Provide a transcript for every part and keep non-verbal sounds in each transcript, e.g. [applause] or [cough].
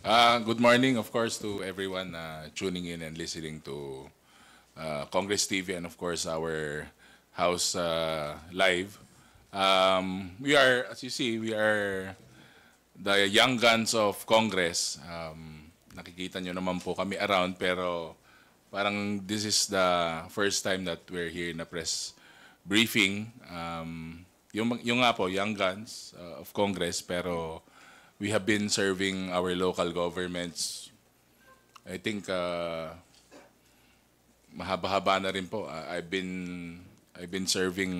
Uh, good morning, of course, to everyone uh, tuning in and listening to uh, Congress TV and, of course, our House uh, Live. Um, we are, as you see, we are the young guns of Congress. Um, nakikita nyo naman po kami around pero parang this is the first time that we're here in a press briefing. Um, yung, yung nga po, young guns uh, of Congress pero we have been serving our local governments. I think uh, mahaba-haba na rin po. I've been I've been serving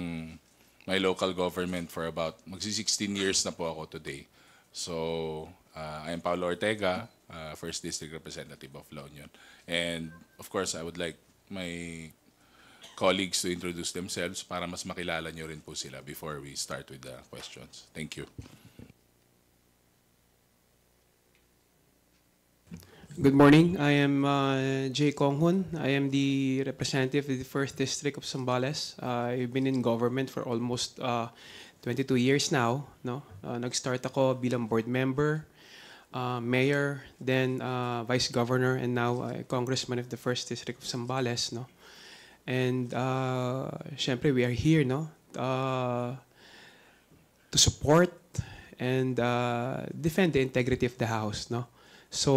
my local government for about magsi 16 years na po ako today. So uh, I am Paolo Ortega, uh, first district representative of La Union. And of course, I would like my colleagues to introduce themselves para mas makilala nyo rin po sila before we start with the questions. Thank you. Good morning. I am uh, Jay Konghun. I am the representative of the 1st District of Sambales. Uh, I've been in government for almost uh, 22 years now. No? Uh, nag-start ako bilang board member, uh, mayor, then uh, vice governor, and now uh, congressman of the 1st District of Sambales. No? And uh, syempre, we are here no? Uh, to support and uh, defend the integrity of the house. No? So,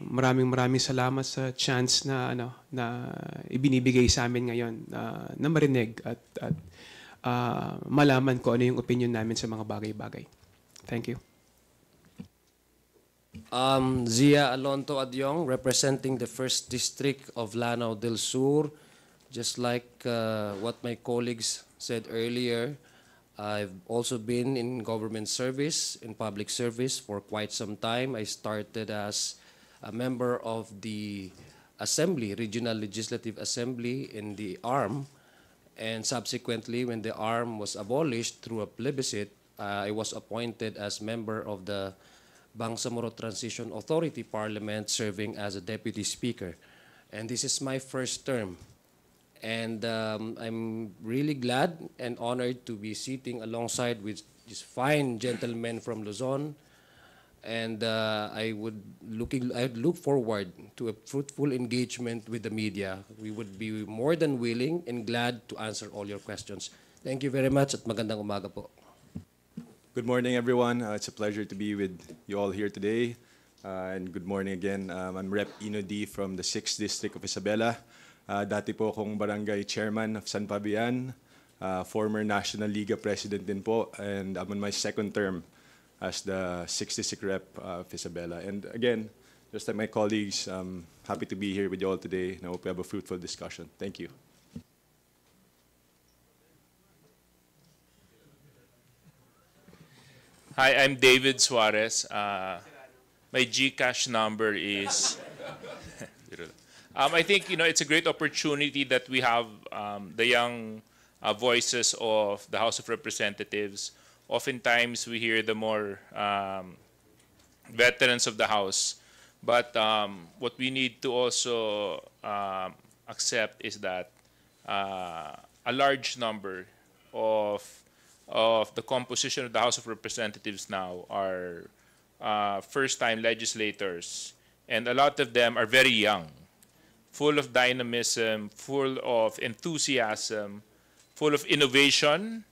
maraming maraming salamat sa chance na ano na ibinibigay sa amin ngayon uh, na marinig at at uh, malaman ko ano yung opinion namin sa mga bagay-bagay. Thank you. Um, Zia Alonto Adyong representing the 1st district of Lanao del Sur. Just like uh, what my colleagues said earlier, I've also been in government service, in public service for quite some time. I started as a member of the Assembly, Regional Legislative Assembly in the ARM. And subsequently, when the ARM was abolished through a plebiscite, uh, I was appointed as member of the Bangsamoro Transition Authority Parliament, serving as a deputy speaker. And this is my first term and um, I'm really glad and honored to be sitting alongside with this fine gentleman from Luzon. And uh, I would looking, I would look forward to a fruitful engagement with the media. We would be more than willing and glad to answer all your questions. Thank you very much at magandang umaga po. Good morning, everyone. Uh, it's a pleasure to be with you all here today. Uh, and good morning again. Um, I'm Rep Inodi from the 6th District of Isabela. Uh, dati po akong barangay chairman of San Fabian, uh, former National League president din po, and I'm on my second term as the 66 rep of Isabela. And again, just like my colleagues, I'm happy to be here with you all today, and I hope we have a fruitful discussion. Thank you. Hi, I'm David Suarez. Uh, my GCash number is... [laughs] Um, I think you know it's a great opportunity that we have um, the young uh, voices of the House of Representatives. Oftentimes, we hear the more um, veterans of the House, but um, what we need to also um, accept is that uh, a large number of of the composition of the House of Representatives now are uh, first-time legislators, and a lot of them are very young full of dynamism, full of enthusiasm, full of innovation,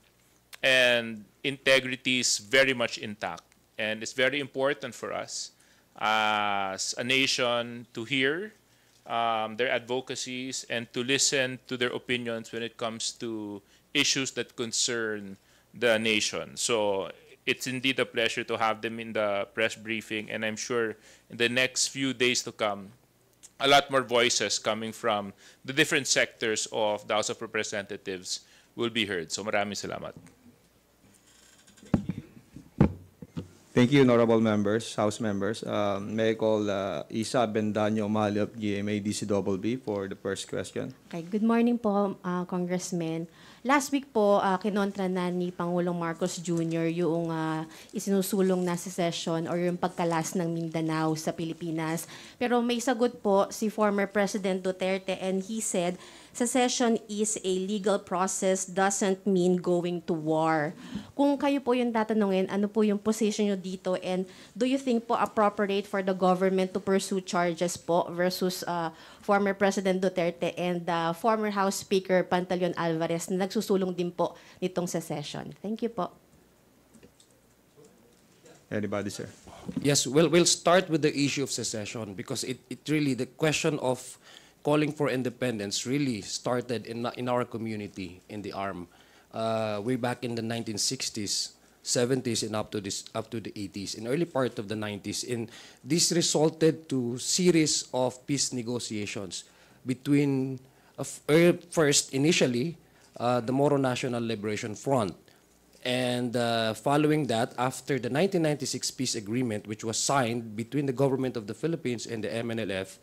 and integrity is very much intact. And it's very important for us as a nation to hear um, their advocacies and to listen to their opinions when it comes to issues that concern the nation. So it's indeed a pleasure to have them in the press briefing, and I'm sure in the next few days to come, a lot more voices coming from the different sectors of the House of Representatives will be heard. So maraming salamat. Thank you, honorable members, House members. Um, may I call uh, Isa Bendano Mahali of GMA DCWB for the first question. Okay, good morning po, uh, Congressman. Last week po, uh, kinontra na ni Pangulong Marcos Jr. yung uh, isinusulong na secession or yung pagkalas ng Mindanao sa Pilipinas. Pero may sagot po si former President Duterte and he said secession is a legal process doesn't mean going to war. Kung kayo po yung tatanungin, ano po yung position nyo dito and do you think po appropriate for the government to pursue charges po versus uh, former President Duterte and uh, former House Speaker Pantaleon Alvarez na nagsusulong din po nitong secession? Thank you po. Anybody, sir? Yes, well, we'll start with the issue of secession because it, it really, the question of calling for independence really started in, in our community in the arm uh, way back in the 1960s 70s and up to this up to the 80s and early part of the 90s and this resulted to series of peace negotiations between uh, er, first initially uh, the Moro National Liberation Front and uh, following that after the 1996 peace agreement which was signed between the government of the Philippines and the MNLF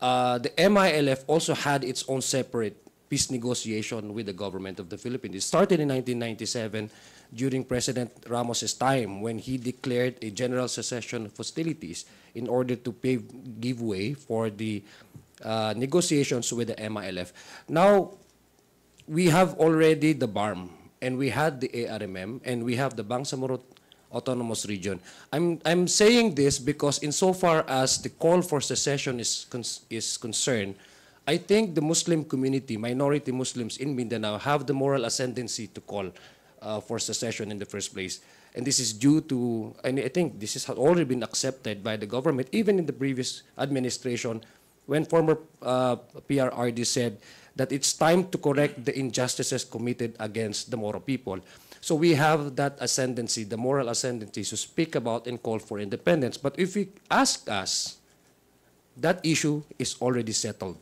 uh, the MILF also had its own separate peace negotiation with the government of the Philippines. It started in 1997 during President Ramos's time when he declared a general cessation of hostilities in order to give way for the uh, negotiations with the MILF. Now, we have already the BARM and we had the ARMM and we have the Bangsamoro autonomous region. I'm, I'm saying this because insofar as the call for secession is, is concerned, I think the Muslim community, minority Muslims in Mindanao, have the moral ascendancy to call uh, for secession in the first place. And this is due to, and I think this has already been accepted by the government, even in the previous administration, when former uh, PRRD said that it's time to correct the injustices committed against the Moro people. So we have that ascendancy, the moral ascendancy to speak about and call for independence. But if you ask us, that issue is already settled.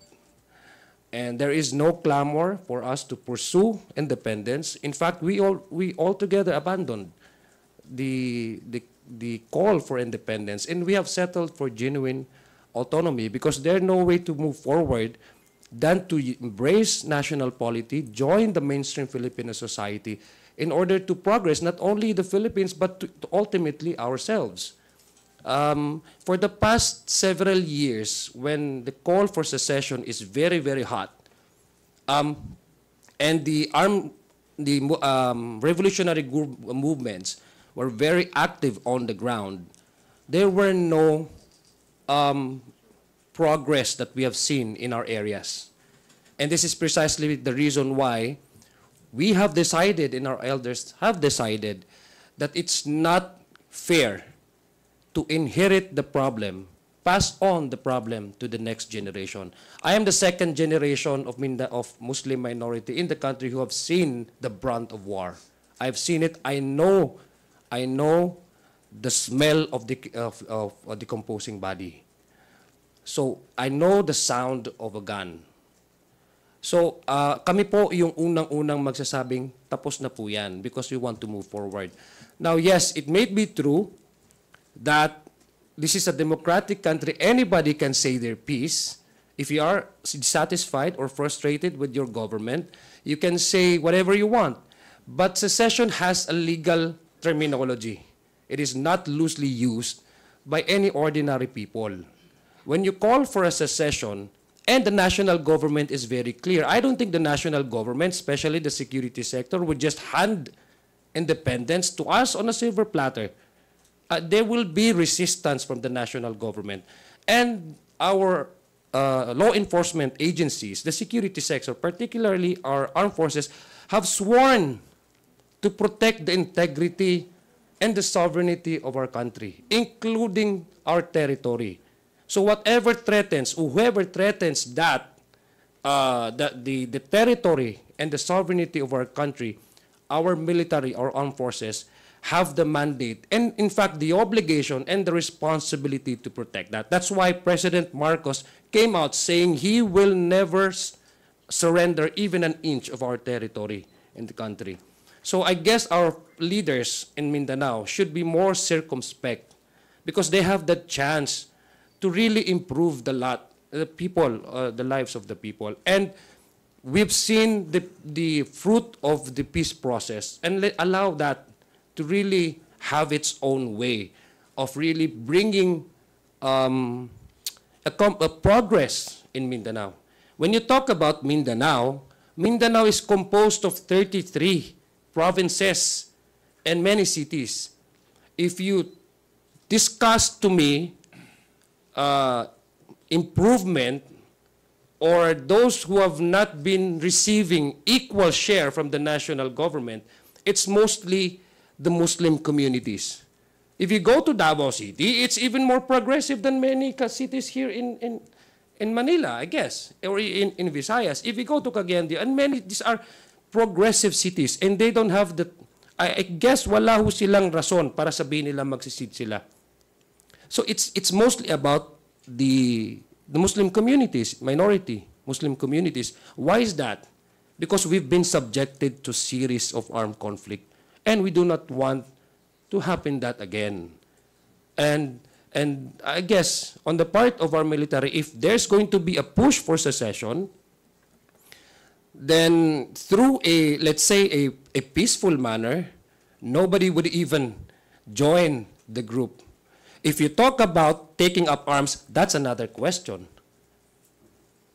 And there is no clamor for us to pursue independence. In fact, we all we altogether abandoned the, the, the call for independence and we have settled for genuine autonomy because there's no way to move forward than to embrace national polity, join the mainstream Filipino society, in order to progress not only the Philippines but to, to ultimately ourselves. Um, for the past several years, when the call for secession is very, very hot, um, and the arm, the um, revolutionary group uh, movements were very active on the ground, there were no um, progress that we have seen in our areas. And this is precisely the reason why we have decided, and our elders have decided, that it's not fair to inherit the problem, pass on the problem to the next generation. I am the second generation of, Minda, of Muslim minority in the country who have seen the brunt of war. I've seen it. I know, I know the smell of the of, of, of decomposing body. So I know the sound of a gun. So, uh, kami po yung unang-unang magsasabing tapos na po yan because we want to move forward. Now, yes, it may be true that this is a democratic country. Anybody can say their piece. If you are dissatisfied or frustrated with your government, you can say whatever you want. But secession has a legal terminology. It is not loosely used by any ordinary people. When you call for a secession, And the national government is very clear. I don't think the national government, especially the security sector, would just hand independence to us on a silver platter. Uh, there will be resistance from the national government. And our uh, law enforcement agencies, the security sector, particularly our armed forces, have sworn to protect the integrity and the sovereignty of our country, including our territory. So whatever threatens, whoever threatens that, uh, the, the, the territory and the sovereignty of our country, our military, our armed forces, have the mandate and, in fact, the obligation and the responsibility to protect that. That's why President Marcos came out saying he will never surrender even an inch of our territory in the country. So I guess our leaders in Mindanao should be more circumspect because they have the chance to really improve the lot, the people, uh, the lives of the people. And we've seen the, the fruit of the peace process and let, allow that to really have its own way of really bringing um, a, a progress in Mindanao. When you talk about Mindanao, Mindanao is composed of 33 provinces and many cities. If you discuss to me uh, improvement or those who have not been receiving equal share from the national government, it's mostly the Muslim communities. If you go to Davao City, it's even more progressive than many cities here in, in, in Manila, I guess, or in, in Visayas. If you go to Cagayan, and many, these are progressive cities, and they don't have the, I, I guess wala silang rason para sabihin nila magsisid sila. So it's, it's mostly about the, the Muslim communities, minority Muslim communities. Why is that? Because we've been subjected to series of armed conflict and we do not want to happen that again. And, and I guess on the part of our military, if there's going to be a push for secession, then through a, let's say, a, a peaceful manner, nobody would even join the group if you talk about taking up arms, that's another question.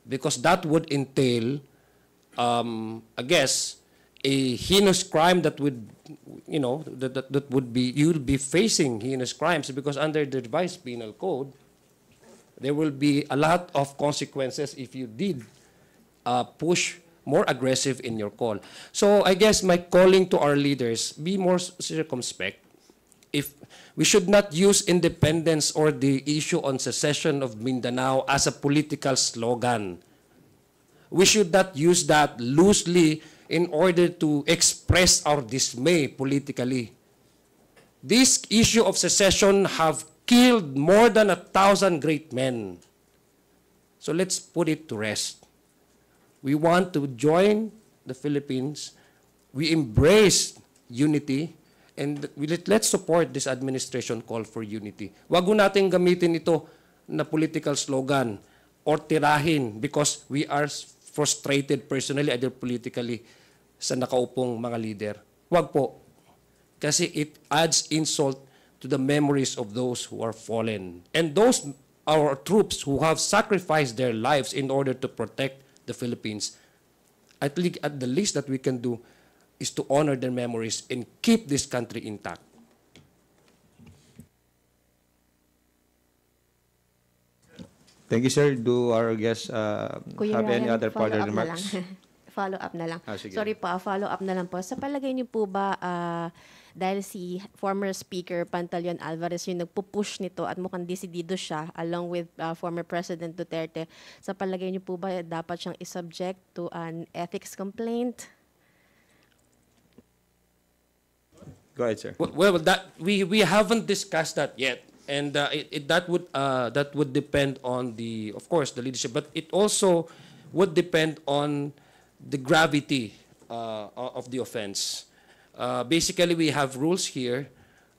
Because that would entail, um, I guess, a heinous crime that would, you know, that, that, that would be, you would be facing heinous crimes because under the revised penal code, there will be a lot of consequences if you did uh, push more aggressive in your call. So I guess my calling to our leaders, be more circumspect if we should not use independence or the issue on secession of Mindanao as a political slogan. We should not use that loosely in order to express our dismay politically. This issue of secession have killed more than a thousand great men. So let's put it to rest. We want to join the Philippines. We embrace unity And let's support this administration call for unity. Huwag natin gamitin ito na political slogan or tirahin because we are frustrated personally either politically sa nakaupong mga leader. Huwag po. Kasi it adds insult to the memories of those who are fallen and those our troops who have sacrificed their lives in order to protect the Philippines. I think at the least that we can do is to honor their memories and keep this country intact. Thank you, sir. Do our guests uh, have Ryan, any other further remarks? [laughs] follow-up na lang. Ah, Sorry po, ah, follow-up na lang po. Sa palagay niyo po ba, uh, dahil si former Speaker Pantaleon Alvarez yung nagpo-push nito at mukhang disidido siya along with uh, former President Duterte, sa palagay niyo po ba dapat siyang isubject to an ethics complaint? Go ahead, sir. Well, that we we haven't discussed that yet, and uh, it, it, that would uh, that would depend on the, of course, the leadership, but it also would depend on the gravity uh, of the offense. Uh, basically, we have rules here.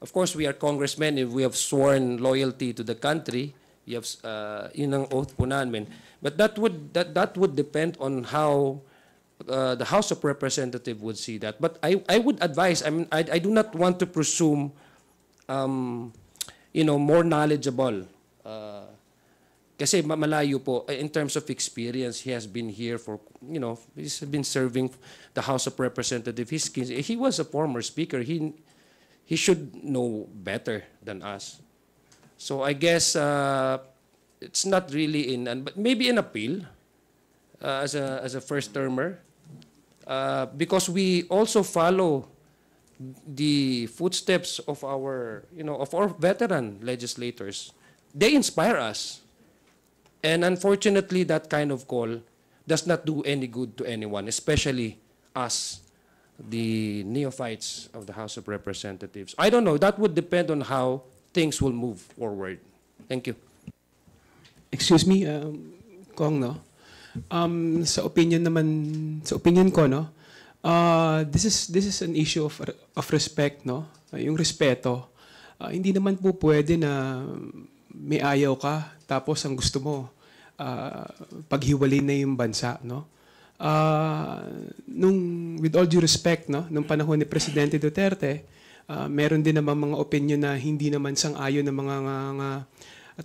Of course, we are congressmen and we have sworn loyalty to the country. You have uh, yun oath po namin. But that would that that would depend on how uh, the House of Representatives would see that. But I, I would advise, I mean, I, I do not want to presume, um, you know, more knowledgeable. Uh, kasi malayo po, eh, in terms of experience, he has been here for, you know, he's been serving the House of Representatives. He's, he was a former speaker. He, he should know better than us. So I guess uh, it's not really in, but maybe an appeal uh, as, a, as a first-termer uh, because we also follow the footsteps of our, you know, of our veteran legislators. They inspire us. And unfortunately, that kind of call does not do any good to anyone, especially us, the neophytes of the House of Representatives. I don't know. That would depend on how things will move forward. Thank you. Excuse me, um, Kong, no? Um, sa opinion naman, sa opinion ko, no, uh, this is this is an issue of of respect, no? Uh, yung respeto. Uh, hindi naman po pwede na may ayaw ka tapos ang gusto mo uh, paghiwalay na yung bansa, no? Uh, nung with all due respect, no, nung panahon ni Presidente Duterte, uh, meron din naman mga opinion na hindi naman sang-ayon ng mga, mga, mga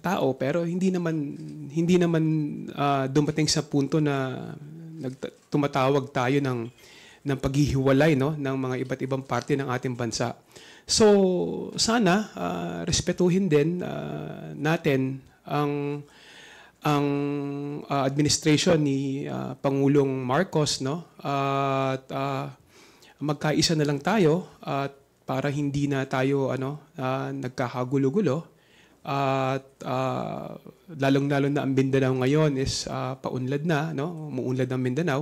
tao pero hindi naman hindi naman uh, dumating sa punto na nagtumatawag tayo ng ng paghihiwalay no ng mga iba't ibang parte ng ating bansa. So sana uh, respetuhin din uh, natin ang ang uh, administration ni uh, Pangulong Marcos no uh, at uh, magkaisa na lang tayo at uh, para hindi na tayo ano uh, nagkakagulo-gulo at uh, lalong-lalo na ang Mindanao ngayon is uh, paunlad na, no? umuunlad ang Mindanao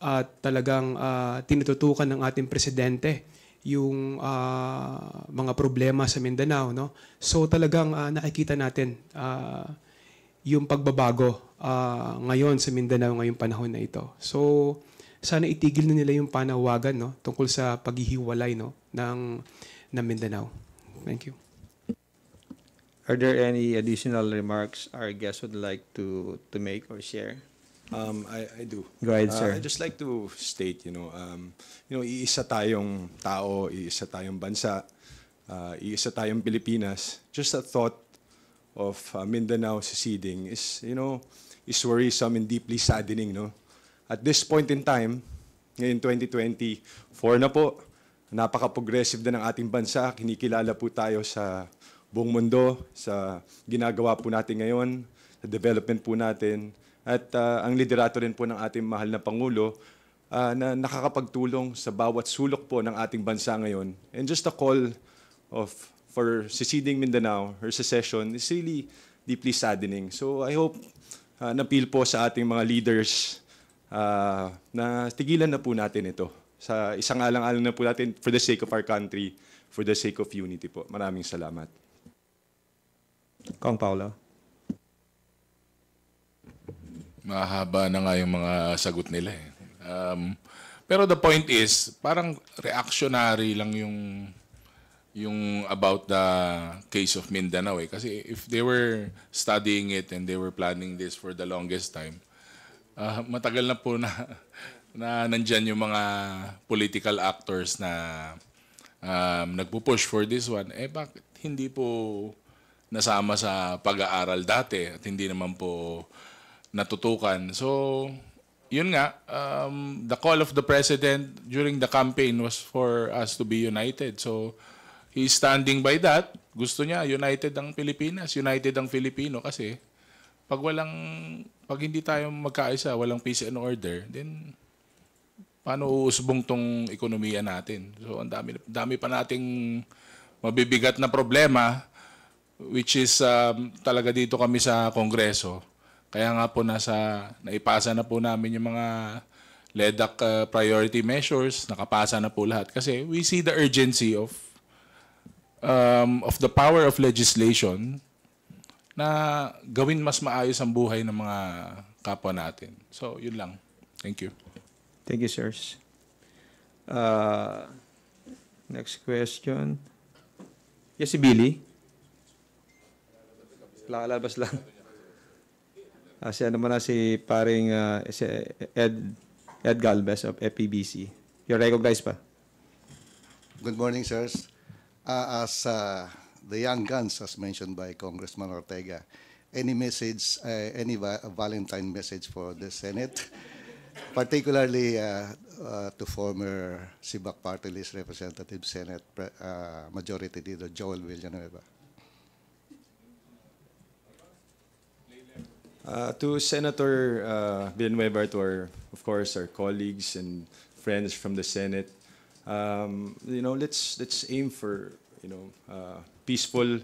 at talagang uh, tinututukan ng ating presidente yung uh, mga problema sa Mindanao. No? So talagang uh, nakikita natin uh, yung pagbabago uh, ngayon sa Mindanao ngayong panahon na ito. So sana itigil na nila yung panawagan no? tungkol sa paghihiwalay no? ng, ng Mindanao. Thank you. Are there any additional remarks our guests would like to, to make or share? Um, I, I do. Go ahead, uh, sir. Uh, I just like to state, you know, um, you know, iisa tayong tao, iisa tayong bansa, uh, iisa tayong Pilipinas. Just the thought of uh, Mindanao seceding is, you know, is worrisome and deeply saddening, no? At this point in time, ngayon 2024 na po, napaka-progressive na ng ating bansa, kinikilala po tayo sa buong mundo sa ginagawa po natin ngayon, sa development po natin, at uh, ang liderato rin po ng ating mahal na Pangulo uh, na nakakapagtulong sa bawat sulok po ng ating bansa ngayon. And just a call of for seceding Mindanao, her secession, is really deeply saddening. So I hope uh, ah, napil po sa ating mga leaders uh, na tigilan na po natin ito. Sa isang alang-alang na po natin for the sake of our country, for the sake of unity po. Maraming salamat. Kong Paolo. Mahaba na nga yung mga sagot nila eh. Um, pero the point is, parang reactionary lang yung yung about the case of Mindanao eh. Kasi if they were studying it and they were planning this for the longest time, uh, matagal na po na, [laughs] na nandyan yung mga political actors na um, nagpo-push for this one. Eh bakit hindi po nasama sa pag-aaral dati at hindi naman po natutukan. So, yun nga, um, the call of the president during the campaign was for us to be united. So, he's standing by that. Gusto niya, united ang Pilipinas, united ang Filipino kasi pag walang, pag hindi tayo magkaisa, walang peace and order, then paano uusbong tong ekonomiya natin? So, ang dami, dami pa nating mabibigat na problema which is um, talaga dito kami sa Kongreso. Kaya nga po nasa, naipasa na po namin yung mga LEDAC uh, priority measures, nakapasa na po lahat. Kasi we see the urgency of, um, of the power of legislation na gawin mas maayos ang buhay ng mga kapwa natin. So, yun lang. Thank you. Thank you, sirs. Uh, next question. Yes, si Billy lalabas lang. Kasi ah, ano mo na si paring uh, si Ed, Ed Galvez of FPBC. E You're recognized pa. Good morning, sirs. Uh, as uh, the young guns, as mentioned by Congressman Ortega, any message, uh, any va Valentine message for the Senate, particularly uh, uh, to former Sibak Party List Representative Senate uh, Majority Leader Joel Villanueva? Uh, to Senator uh, Villanueva, to our, of course, our colleagues and friends from the Senate, um, you know, let's let's aim for you know uh, peaceful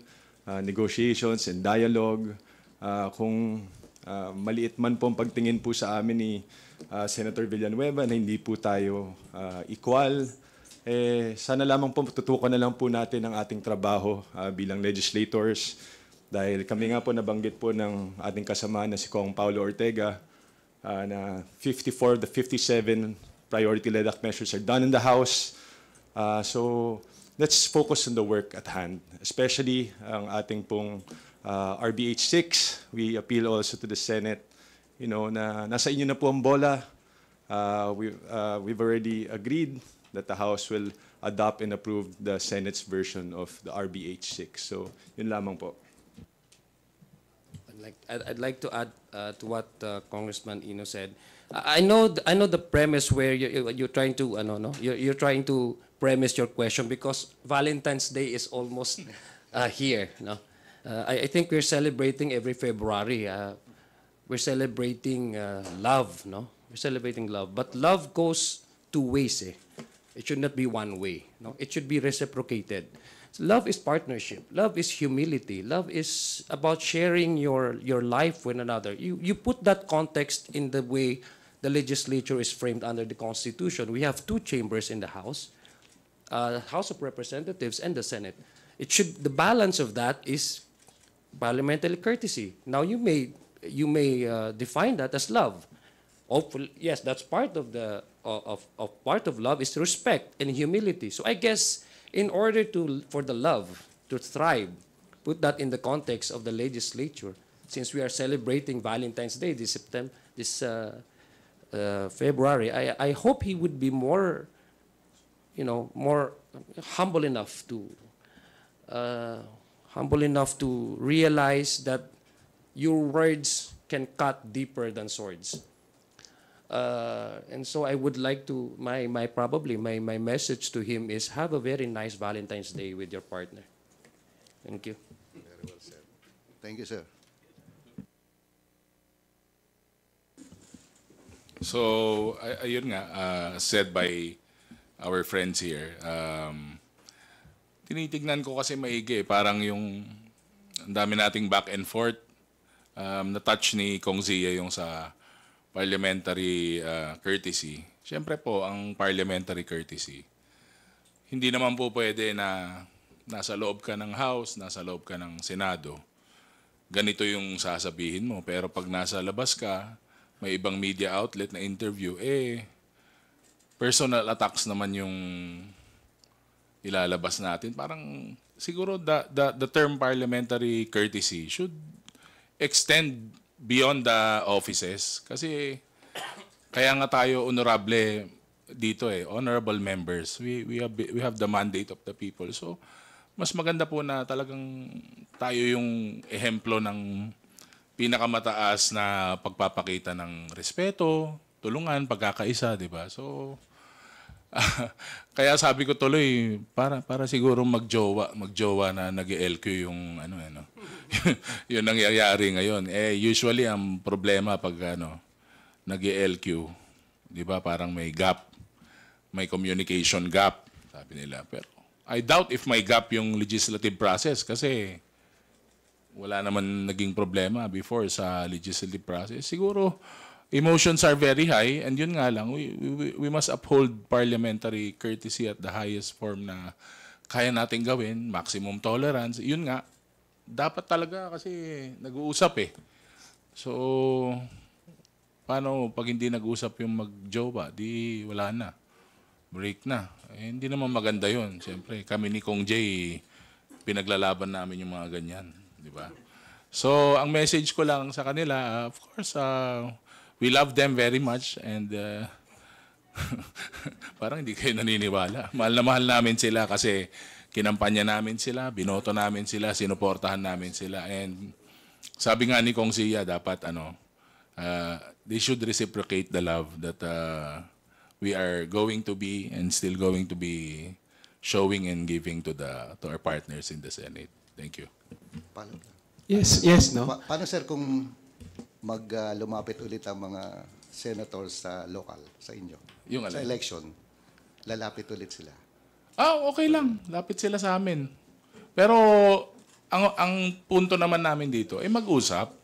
uh, negotiations and dialogue. Uh, kung uh, maliit man po ang pagtingin po sa amin ni uh, Senator Villanueva na hindi po tayo uh, equal, eh, sana lamang po tutukan na lang po natin ang ating trabaho uh, bilang legislators dahil kami nga po nabanggit po ng ating kasama na si Kong Paulo Ortega uh, na 54 of the 57 priority led measures are done in the House. Uh, so let's focus on the work at hand, especially ang ating pong uh, ah, RBH 6. We appeal also to the Senate, you know, na nasa inyo na po ang bola. Uh, we, uh, we've already agreed that the House will adopt and approve the Senate's version of the RBH 6. So, yun lamang po. like I'd, I'd like to add uh, to what uh, Congressman Ino said. I, know th I know the premise where you're, you're trying to uh, no no you're, you're trying to premise your question because Valentine's Day is almost uh, here. No, uh, I, I, think we're celebrating every February. Uh, we're celebrating uh, love. No, we're celebrating love, but love goes two ways. Eh? It should not be one way. No, it should be reciprocated. Love is partnership. Love is humility. Love is about sharing your, your life with another. You, you put that context in the way the legislature is framed under the Constitution. We have two chambers in the House, uh, House of Representatives and the Senate. It should, the balance of that is parliamentary courtesy. Now you may, you may uh, define that as love. Hopefully, yes, that's part of the, uh, of, of part of love is respect and humility. So I guess in order to, for the love to thrive, put that in the context of the legislature, since we are celebrating Valentine's Day this September, this uh, uh, February, I, I hope he would be more, you know, more humble enough to, uh, humble enough to realize that your words can cut deeper than swords. Uh, and so I would like to, my, my probably, my, my message to him is have a very nice Valentine's Day with your partner. Thank you. Very well said. Thank you, sir. So, ayun nga, uh, said by our friends here, um, tinitignan ko kasi maigi, parang yung ang dami nating back and forth, um, na-touch ni Kong Zia yung sa parliamentary uh, courtesy, siyempre po, ang parliamentary courtesy, hindi naman po pwede na nasa loob ka ng House, nasa loob ka ng Senado, ganito yung sasabihin mo. Pero pag nasa labas ka, may ibang media outlet na interview, eh, personal attacks naman yung ilalabas natin. Parang siguro the, the, the term parliamentary courtesy should extend beyond the offices. Kasi kaya nga tayo honorable dito eh, honorable members. We, we, have, we have the mandate of the people. So, mas maganda po na talagang tayo yung ehemplo ng pinakamataas na pagpapakita ng respeto, tulungan, pagkakaisa, di ba? So, [laughs] Kaya sabi ko tuloy, para para siguro magjowa, magjowa na nag lq yung ano ano. Eh, [laughs] yun nangyayari ngayon. Eh usually ang problema pag ano nag lq 'di ba? Parang may gap, may communication gap, sabi nila. Pero I doubt if may gap yung legislative process kasi wala naman naging problema before sa legislative process. Siguro emotions are very high and yun nga lang we, we, we must uphold parliamentary courtesy at the highest form na kaya nating gawin maximum tolerance yun nga dapat talaga kasi nag-uusap eh so paano pag hindi nag uusap yung magjowa di wala na break na eh, hindi naman maganda yun syempre kami ni Kong Jay pinaglalaban namin yung mga ganyan di ba so ang message ko lang sa kanila uh, of course uh, we love them very much and uh, [laughs] parang hindi kayo naniniwala. Mahal na mahal namin sila kasi kinampanya namin sila, binoto namin sila, sinuportahan namin sila. And sabi nga ni Kong Sia, dapat ano, uh, they should reciprocate the love that uh, we are going to be and still going to be showing and giving to the to our partners in the Senate. Thank you. Paano? Yes, yes, no. Pa- paano sir kung mag uh, ulit ang mga senators sa local, sa inyo. Yung alam. Sa election, lalapit ulit sila. Ah, oh, okay lang. Lapit sila sa amin. Pero ang, ang punto naman namin dito ay eh, mag-usap.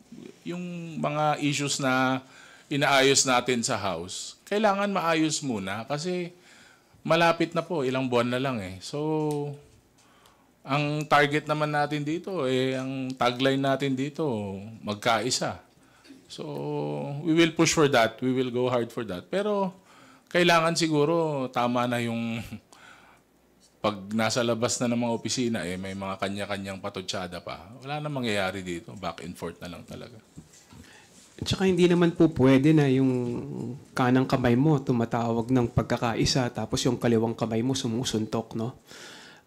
Yung mga issues na inaayos natin sa house, kailangan maayos muna kasi malapit na po, ilang buwan na lang eh. So, ang target naman natin dito, eh, ang tagline natin dito, magkaisa. So, we will push for that. We will go hard for that. Pero, kailangan siguro tama na yung [laughs] pag nasa labas na ng mga opisina, eh, may mga kanya-kanyang patutsada pa. Wala na mangyayari dito. Back and forth na lang talaga. At saka hindi naman po pwede na yung kanang kamay mo tumatawag ng pagkakaisa tapos yung kaliwang kamay mo sumusuntok, no?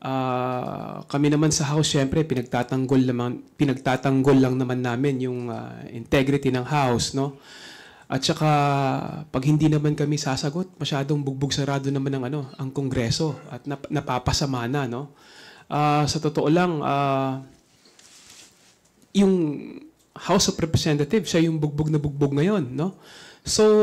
Uh, kami naman sa house, syempre, pinagtatanggol, naman, pinagtatanggol lang naman namin yung uh, integrity ng house, no? At saka, pag hindi naman kami sasagot, masyadong bugbog sarado naman ng ano, ang Kongreso at nap- napapasama na, no? Uh, sa totoo lang, uh, yung House of Representatives, siya yung bugbog na bugbog ngayon, no? So,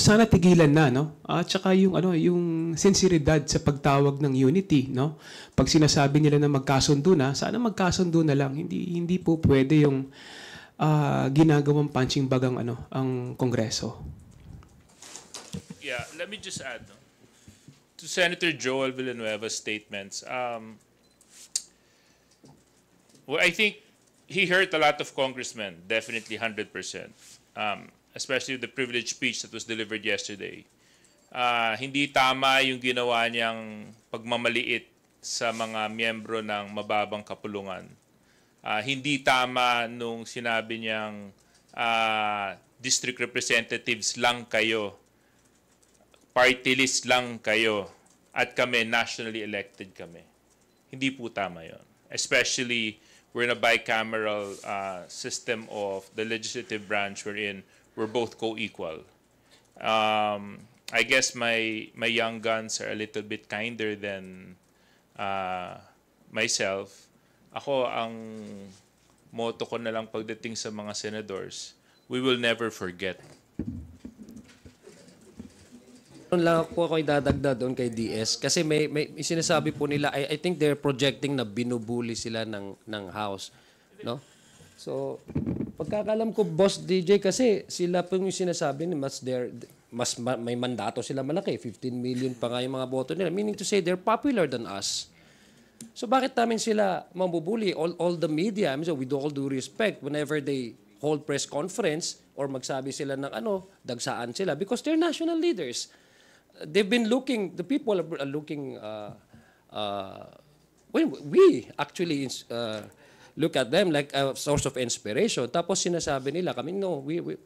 sana tigilan na, no? At saka yung, ano, yung sinseridad sa pagtawag ng unity, no? Pag sinasabi nila na magkasundo na, sana magkasundo na lang. Hindi, hindi po pwede yung uh, ginagawang punching bag ang, ano, ang Kongreso. Yeah, let me just add, no? To Senator Joel Villanueva's statements, um, well, I think he hurt a lot of congressmen, definitely 100%. Um, especially the privilege speech that was delivered yesterday, uh, hindi tama yung ginawa niyang pagmamaliit sa mga miyembro ng mababang kapulungan. Uh, hindi tama nung sinabi niyang uh, district representatives lang kayo, party list lang kayo, at kami nationally elected kami. Hindi po tama yon. Especially, we're in a bicameral uh, system of the legislative branch wherein we're both co-equal. Um, I guess my my young guns are a little bit kinder than uh, myself. Ako ang moto ko na lang pagdating sa mga senators, we will never forget. Doon lang po ako idadagdag doon kay DS kasi may, may sinasabi po nila I, I think they're projecting na binubuli sila ng ng house no so Pagkakalam ko, Boss DJ, kasi sila po yung sinasabi ni mas their, mas ma- may mandato sila malaki. 15 million pa nga yung mga boto nila. Meaning to say, they're popular than us. So bakit namin sila mambubuli? All, all the media, I mean, so with all due respect, whenever they hold press conference or magsabi sila ng ano, dagsaan sila because they're national leaders. They've been looking, the people are looking, uh, uh, well, we actually uh, look at them like a source of inspiration. Tapos sinasabi nila kami, no, we, we,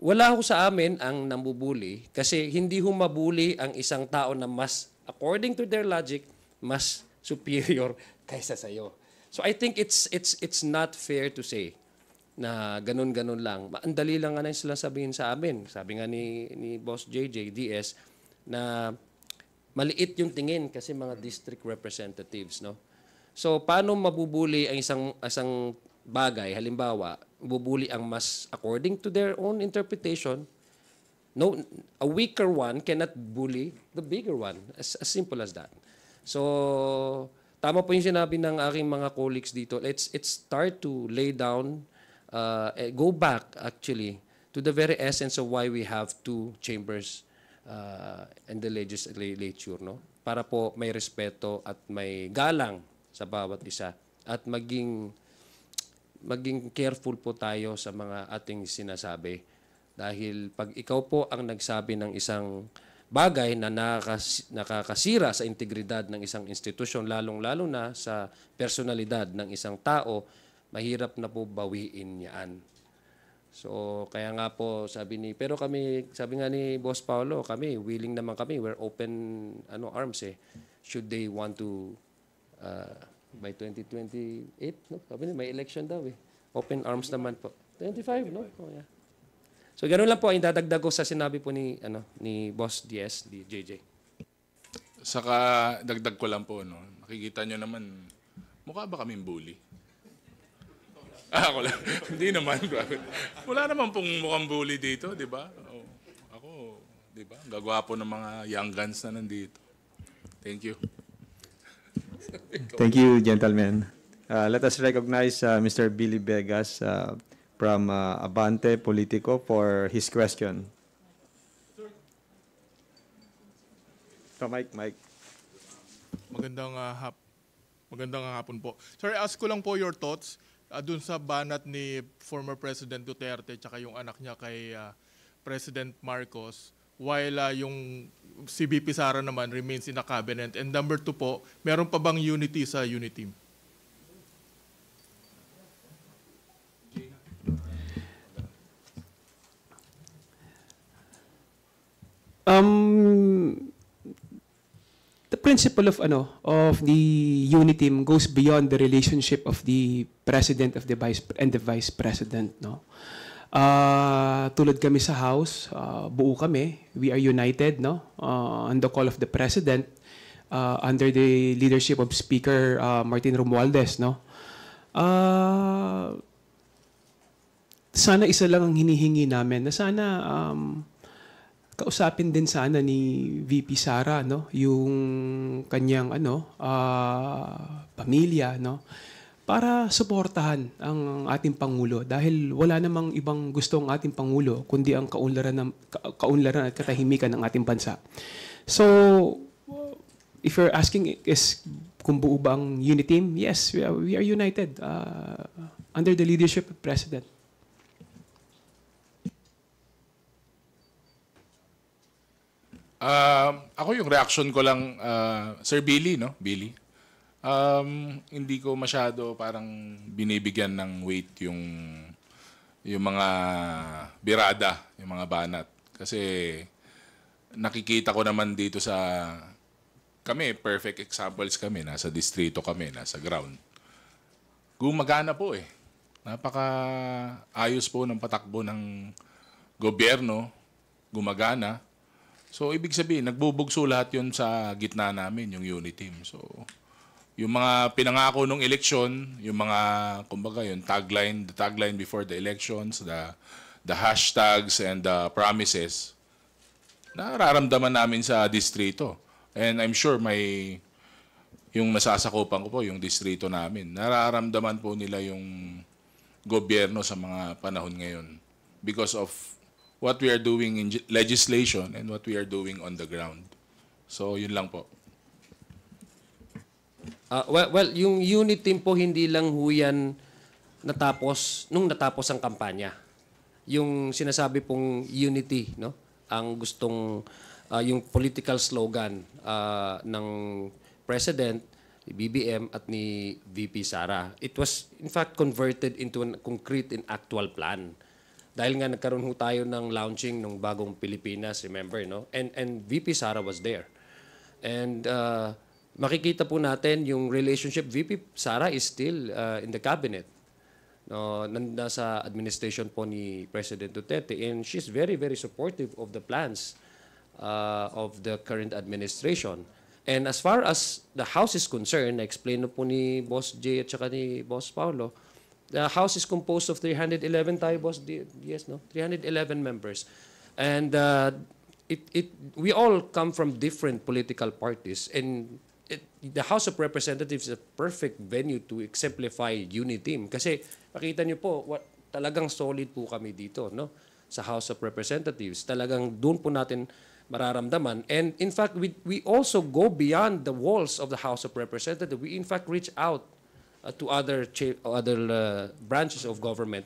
wala ho sa amin ang nambubuli kasi hindi ho mabuli ang isang tao na mas, according to their logic, mas superior [laughs] kaysa sa iyo. So I think it's it's it's not fair to say na ganun-ganun lang. Ang dali lang nga sila sabihin sa amin. Sabi nga ni, ni Boss JJ DS na maliit yung tingin kasi mga district representatives, no? So, paano mabubuli ang isang, isang bagay? Halimbawa, bubuli ang mas according to their own interpretation. No, a weaker one cannot bully the bigger one. As, as simple as that. So, tama po yung sinabi ng aking mga colleagues dito. Let's, let's start to lay down, uh, eh, go back actually to the very essence of why we have two chambers uh, and the legislature, no? Para po may respeto at may galang sa bawat isa at maging maging careful po tayo sa mga ating sinasabi dahil pag ikaw po ang nagsabi ng isang bagay na nakas, nakakasira sa integridad ng isang institusyon, lalong-lalo na sa personalidad ng isang tao, mahirap na po bawiin yan. So, kaya nga po sabi ni, pero kami, sabi nga ni Boss Paolo, kami, willing naman kami, we're open ano, arms eh, should they want to uh, by 2028, no? Sabi niya, may election daw eh. Open arms naman po. 25, no? Oh, yeah. So ganun lang po ang dadagdag ko sa sinabi po ni ano ni Boss DS, di JJ. Saka dagdag ko lang po no. Nakikita niyo naman mukha ba kaming bully? [laughs] Ah, ako lang. [laughs] Hindi naman. Wala naman pong mukhang bully dito, di ba? Oh, ako, di ba? Gagwapo ng mga young guns na nandito. Thank you. [laughs] Thank you, gentlemen. Uh, let us recognize uh, Mr. Billy Vegas uh, from uh, Abante Politico for his question. So, Mike, Mike. Magandang, uh, hap magandang hapon po. Sir, ask ko lang po your thoughts uh, dun sa banat ni former President Duterte tsaka yung anak niya kay uh, President Marcos while uh, yung si BP Sara naman remains in a cabinet. And number two po, meron pa bang unity sa unity? Um, the principle of ano of the unit team goes beyond the relationship of the president of the vice and the vice president no Uh, tulad kami sa House, uh, buo kami. We are united no? uh, on the call of the President uh, under the leadership of Speaker uh, Martin Romualdez. No? Uh, sana isa lang ang hinihingi namin na sana um, kausapin din sana ni VP Sara no yung kanyang ano uh, pamilya no para suportahan ang ating Pangulo dahil wala namang ibang gusto ang ating Pangulo kundi ang kaunlaran, ng, kaunlaran at katahimikan ng ating bansa. So, if you're asking is kung buo ba ang unity team, yes, we are, we are united uh, under the leadership of President. Uh, ako yung reaction ko lang, uh, Sir Billy, no? Billy. Um, hindi ko masyado parang binibigyan ng weight yung yung mga birada, yung mga banat. Kasi nakikita ko naman dito sa kami, perfect examples kami. Nasa distrito kami, nasa ground. Gumagana po eh. Napaka ayos po ng patakbo ng gobyerno. Gumagana. So, ibig sabihin, nagbubugso lahat yun sa gitna namin, yung unity team. So, yung mga pinangako nung election, yung mga kumbaga yung tagline, the tagline before the elections, the the hashtags and the promises na nararamdaman namin sa distrito. And I'm sure may yung nasasakupan ko po yung distrito namin. Nararamdaman po nila yung gobyerno sa mga panahon ngayon because of what we are doing in legislation and what we are doing on the ground. So yun lang po. Uh, well, well, yung unit team po hindi lang huyan natapos, nung natapos ang kampanya. Yung sinasabi pong unity, no? ang gustong, uh, yung political slogan uh, ng President, ni BBM at ni VP Sara. It was in fact converted into a concrete and actual plan. Dahil nga nagkaroon ho tayo ng launching ng bagong Pilipinas, remember, no? And, and VP Sara was there. And uh, makikita po natin yung relationship VP Sara is still uh, in the cabinet. No, nanda sa administration po ni President Duterte and she's very very supportive of the plans uh, of the current administration. And as far as the House is concerned, na-explain po ni Boss J at saka ni Boss Paulo, the House is composed of 311 tayo, Boss D yes, no? 311 members. And uh, it, it, we all come from different political parties and the House of Representatives is a perfect venue to exemplify unity. Kasi makita niyo po, what, talagang solid po kami dito no? sa House of Representatives. Talagang doon po natin mararamdaman. And in fact, we, we also go beyond the walls of the House of Representatives. We in fact reach out uh, to other, other uh, branches of government.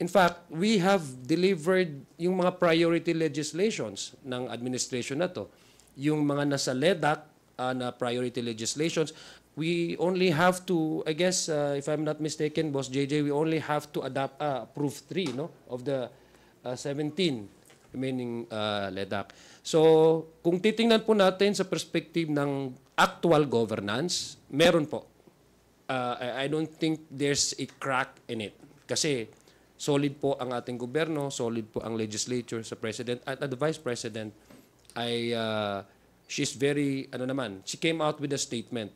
In fact, we have delivered yung mga priority legislations ng administration na to. Yung mga nasa LEDAC, uh, priority legislations. We only have to, I guess, uh, if I'm not mistaken, Boss JJ, we only have to adopt uh, proof three no, of the uh, 17 remaining uh, LEDAC. So kung titingnan po natin sa perspective ng actual governance, meron po. Uh, I don't think there's a crack in it. Kasi solid po ang ating gobyerno, solid po ang legislature sa president at, at the vice president ay uh, she's very ano naman, she came out with a statement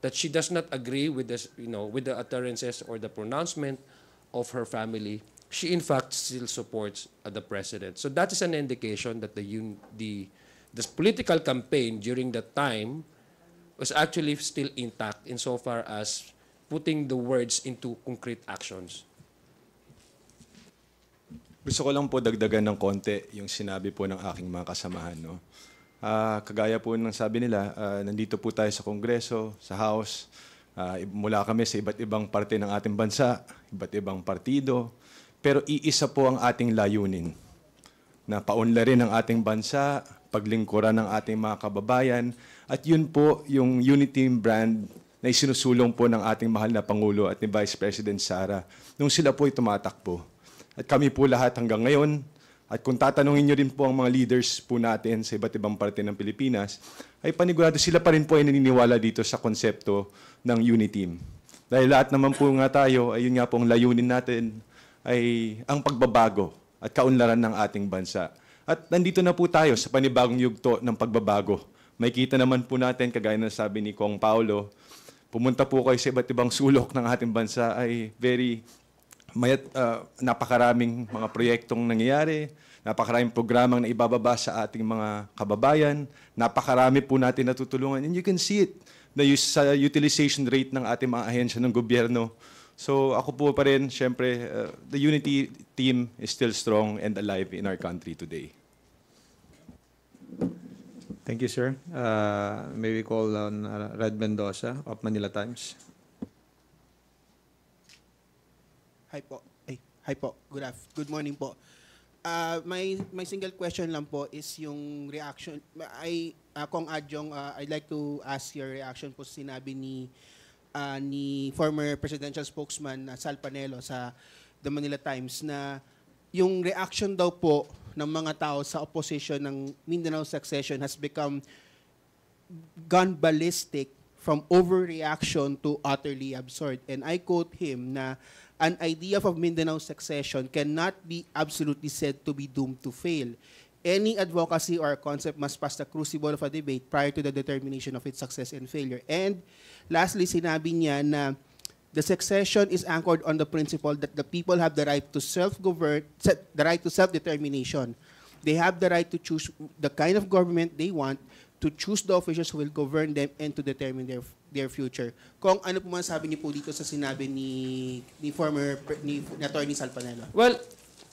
that she does not agree with the you know with the utterances or the pronouncement of her family. She in fact still supports uh, the president. So that is an indication that the un- the this political campaign during that time was actually still intact insofar as putting the words into concrete actions. Gusto ko lang po dagdagan ng konti yung sinabi po ng aking mga kasamahan. No? Uh, kagaya po ng sabi nila, uh, nandito po tayo sa Kongreso, sa House. Uh, mula kami sa iba't ibang parte ng ating bansa, iba't ibang partido. Pero iisa po ang ating layunin na paunlarin ang ating bansa, paglingkuran ng ating mga kababayan. At yun po yung unity brand na isinusulong po ng ating mahal na Pangulo at ni Vice President Sara nung sila po ay tumatakbo. At kami po lahat hanggang ngayon, at kung tatanungin nyo rin po ang mga leaders po natin sa iba't ibang parte ng Pilipinas, ay panigurado sila pa rin po ay naniniwala dito sa konsepto ng Uniteam. Dahil lahat naman po nga tayo, ayun nga po ang layunin natin ay ang pagbabago at kaunlaran ng ating bansa. At nandito na po tayo sa panibagong yugto ng pagbabago. May kita naman po natin, kagaya ng sabi ni Kong Paolo, pumunta po kayo sa iba't ibang sulok ng ating bansa ay very may, uh, napakaraming mga proyektong nangyayari, napakaraming programang na ibababa sa ating mga kababayan, napakarami po natin natutulungan. And you can see it na sa utilization rate ng ating mga ahensya ng gobyerno. So ako po pa rin, syempre, uh, the unity team is still strong and alive in our country today. Thank you, sir. Uh, may call on uh, Red Mendoza of Manila Times. Hi po. Ay, eh, hi po. Good af Good morning po. Uh, ah, my my single question lang po is yung reaction I uh, Kong Adjong uh, ah, I'd like to ask your reaction po sinabi ni uh, ni former presidential spokesman uh, Sal Panelo sa The Manila Times na yung reaction daw po ng mga tao sa opposition ng Mindanao succession has become gun ballistic from overreaction to utterly absurd. And I quote him na an idea of Mindanao secession cannot be absolutely said to be doomed to fail. Any advocacy or concept must pass the crucible of a debate prior to the determination of its success and failure. And lastly, sinabi niya na the secession is anchored on the principle that the people have the right to self-govern, the right to self-determination. They have the right to choose the kind of government they want to choose the officials who will govern them and to determine their their future. Kung ano po man sabi niyo po dito sa sinabi ni ni former ni, ni Attorney Salpanelo. Well,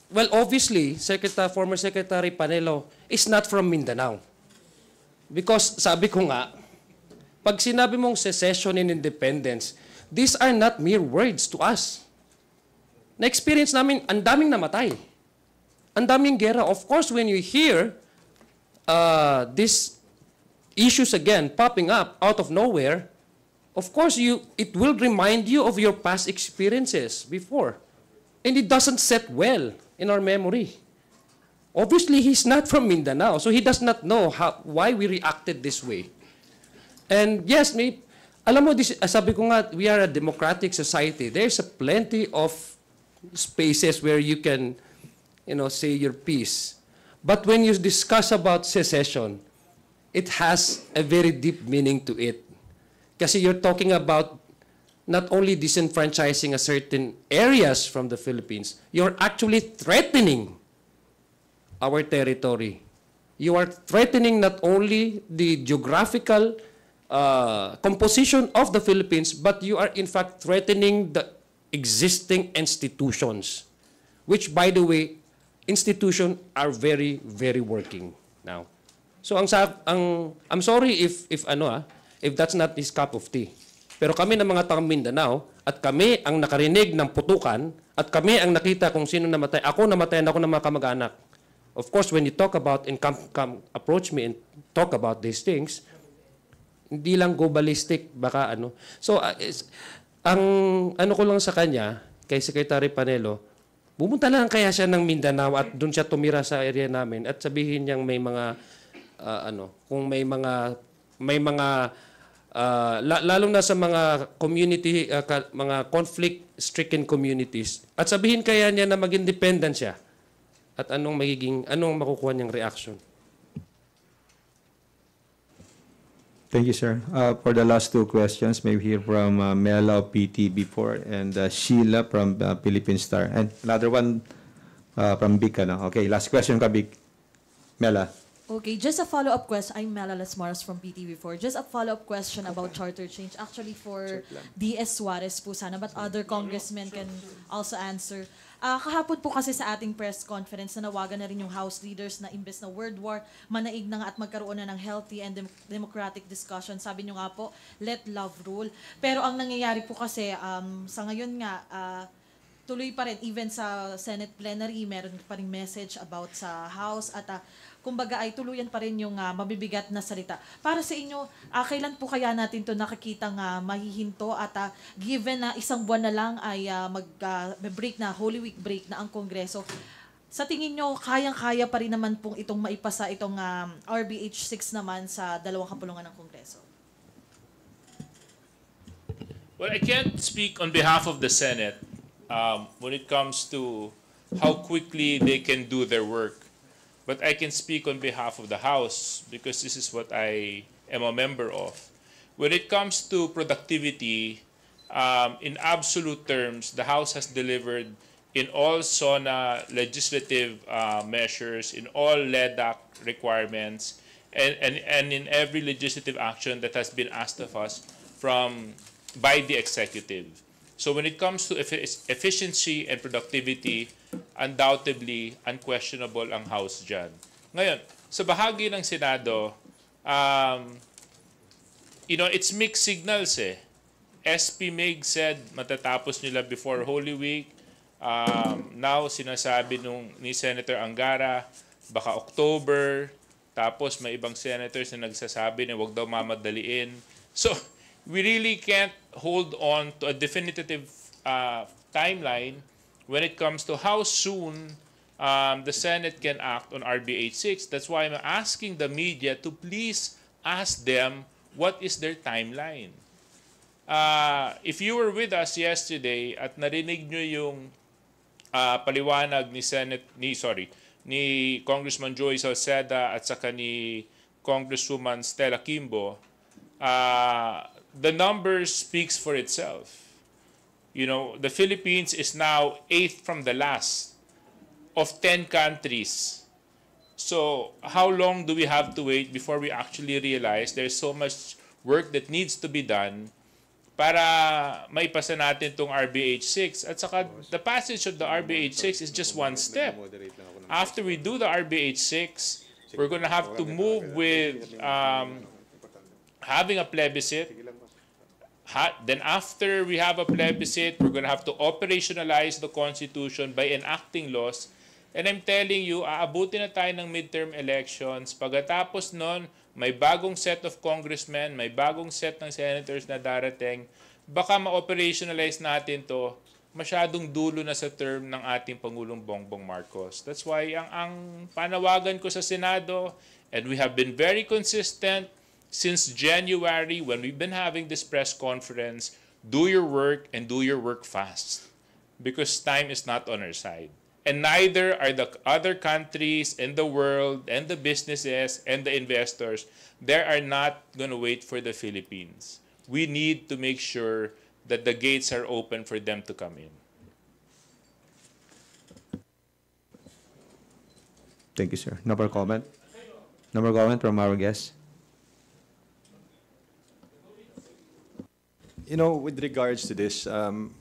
well obviously, Secretary former Secretary Panelo is not from Mindanao. Because sabi ko nga, pag sinabi mong secession and independence, these are not mere words to us. Na-experience namin, ang daming namatay. Ang daming gera. Of course, when you hear uh, this issues again popping up out of nowhere, of course, you, it will remind you of your past experiences before. And it doesn't set well in our memory. Obviously, he's not from Mindanao, so he does not know how, why we reacted this way. And yes, may, alam mo, this, sabi ko nga, we are a democratic society. There's a plenty of spaces where you can, you know, say your piece. But when you discuss about secession, it has a very deep meaning to it. Kasi you're talking about not only disenfranchising a certain areas from the Philippines, you're actually threatening our territory. You are threatening not only the geographical uh, composition of the Philippines, but you are in fact threatening the existing institutions, which by the way, institutions are very, very working now. So ang ang I'm sorry if if ano ah, if that's not his cup of tea. Pero kami ng mga taga Mindanao at kami ang nakarinig ng putukan at kami ang nakita kung sino namatay. Ako namatay na ako ng mga kamag-anak. Of course, when you talk about and come, come approach me and talk about these things, hindi lang go ballistic, baka ano. So, uh, is, ang ano ko lang sa kanya, kay Secretary Panelo, bumunta lang kaya siya ng Mindanao at doon siya tumira sa area namin at sabihin niyang may mga uh, ano, kung may mga may mga uh, ah, lalo na sa mga community uh, ka, mga conflict stricken communities at sabihin kaya niya na maging independent siya at anong magiging anong makukuha niyang reaction Thank you, sir. Uh, for the last two questions, may we hear from uh, Mela of PT before and uh, Sheila from uh, Philippine Star. And another one uh, from Vic. Ano? Okay, last question ka, Vic. Mela. Okay, just a follow-up question. I'm Mela Lasmaras from PTV4. Just a follow-up question about charter change. Actually, for DS Suarez po sana, but other congressmen can also answer. Uh, kahapon po kasi sa ating press conference, nanawagan na rin yung House leaders na imbes na world war, manaig na nga at magkaroon na ng healthy and dem- democratic discussion. Sabi nyo nga po, let love rule. Pero ang nangyayari po kasi, um, sa ngayon nga, uh, tuloy pa rin even sa Senate plenary meron pa rin message about sa House at uh, kumbaga ay tuluyan pa rin yung uh, mabibigat na salita. Para sa inyo, uh, kailan po kaya natin to nakikita nga uh, mahihinto at uh, given na uh, isang buwan na lang ay uh, mag-break uh, na, Holy Week break na ang Kongreso, sa tingin nyo, kayang-kaya pa rin naman pong itong maipasa itong um, RBH 6 naman sa dalawang kapulungan ng Kongreso? Well, I can't speak on behalf of the Senate um, when it comes to how quickly they can do their work. But I can speak on behalf of the House because this is what I am a member of. When it comes to productivity, um, in absolute terms, the House has delivered in all SONA legislative uh, measures, in all LEDAC requirements, and, and, and in every legislative action that has been asked of us from by the executive. So when it comes to efficiency and productivity, undoubtedly, unquestionable ang House dyan. Ngayon, sa bahagi ng Senado, um, you know, it's mixed signals eh. SP Meg said matatapos nila before Holy Week. Um, now, sinasabi nung, ni Senator Angara, baka October. Tapos may ibang senators na nagsasabi na huwag daw mamadaliin. So, we really can't hold on to a definitive uh, timeline when it comes to how soon um, the Senate can act on RB 86. That's why I'm asking the media to please ask them what is their timeline. Uh, if you were with us yesterday at narinig nyo yung uh, paliwanag ni Senate ni sorry ni Congressman Joy Salceda at saka ni Congresswoman Stella Kimbo, uh, the number speaks for itself. You know, the Philippines is now eighth from the last of 10 countries. So, how long do we have to wait before we actually realize there's so much work that needs to be done para maipasa natin tong RBH6 at saka the passage of the RBH6 is just one step. After we do the RBH6, we're going to have to move with um, having a plebiscite Ha? Then after we have a plebiscite, we're going to have to operationalize the Constitution by enacting laws. And I'm telling you, aabuti na tayo ng midterm elections. Pagkatapos nun, may bagong set of congressmen, may bagong set ng senators na darating. Baka ma-operationalize natin to masyadong dulo na sa term ng ating Pangulong Bongbong Marcos. That's why ang, ang panawagan ko sa Senado, and we have been very consistent, since January when we've been having this press conference, do your work and do your work fast because time is not on our side. And neither are the other countries in the world and the businesses and the investors. They are not going to wait for the Philippines. We need to make sure that the gates are open for them to come in. Thank you, sir. No more comment? No more comment from our guests? You know, with regards to this, um,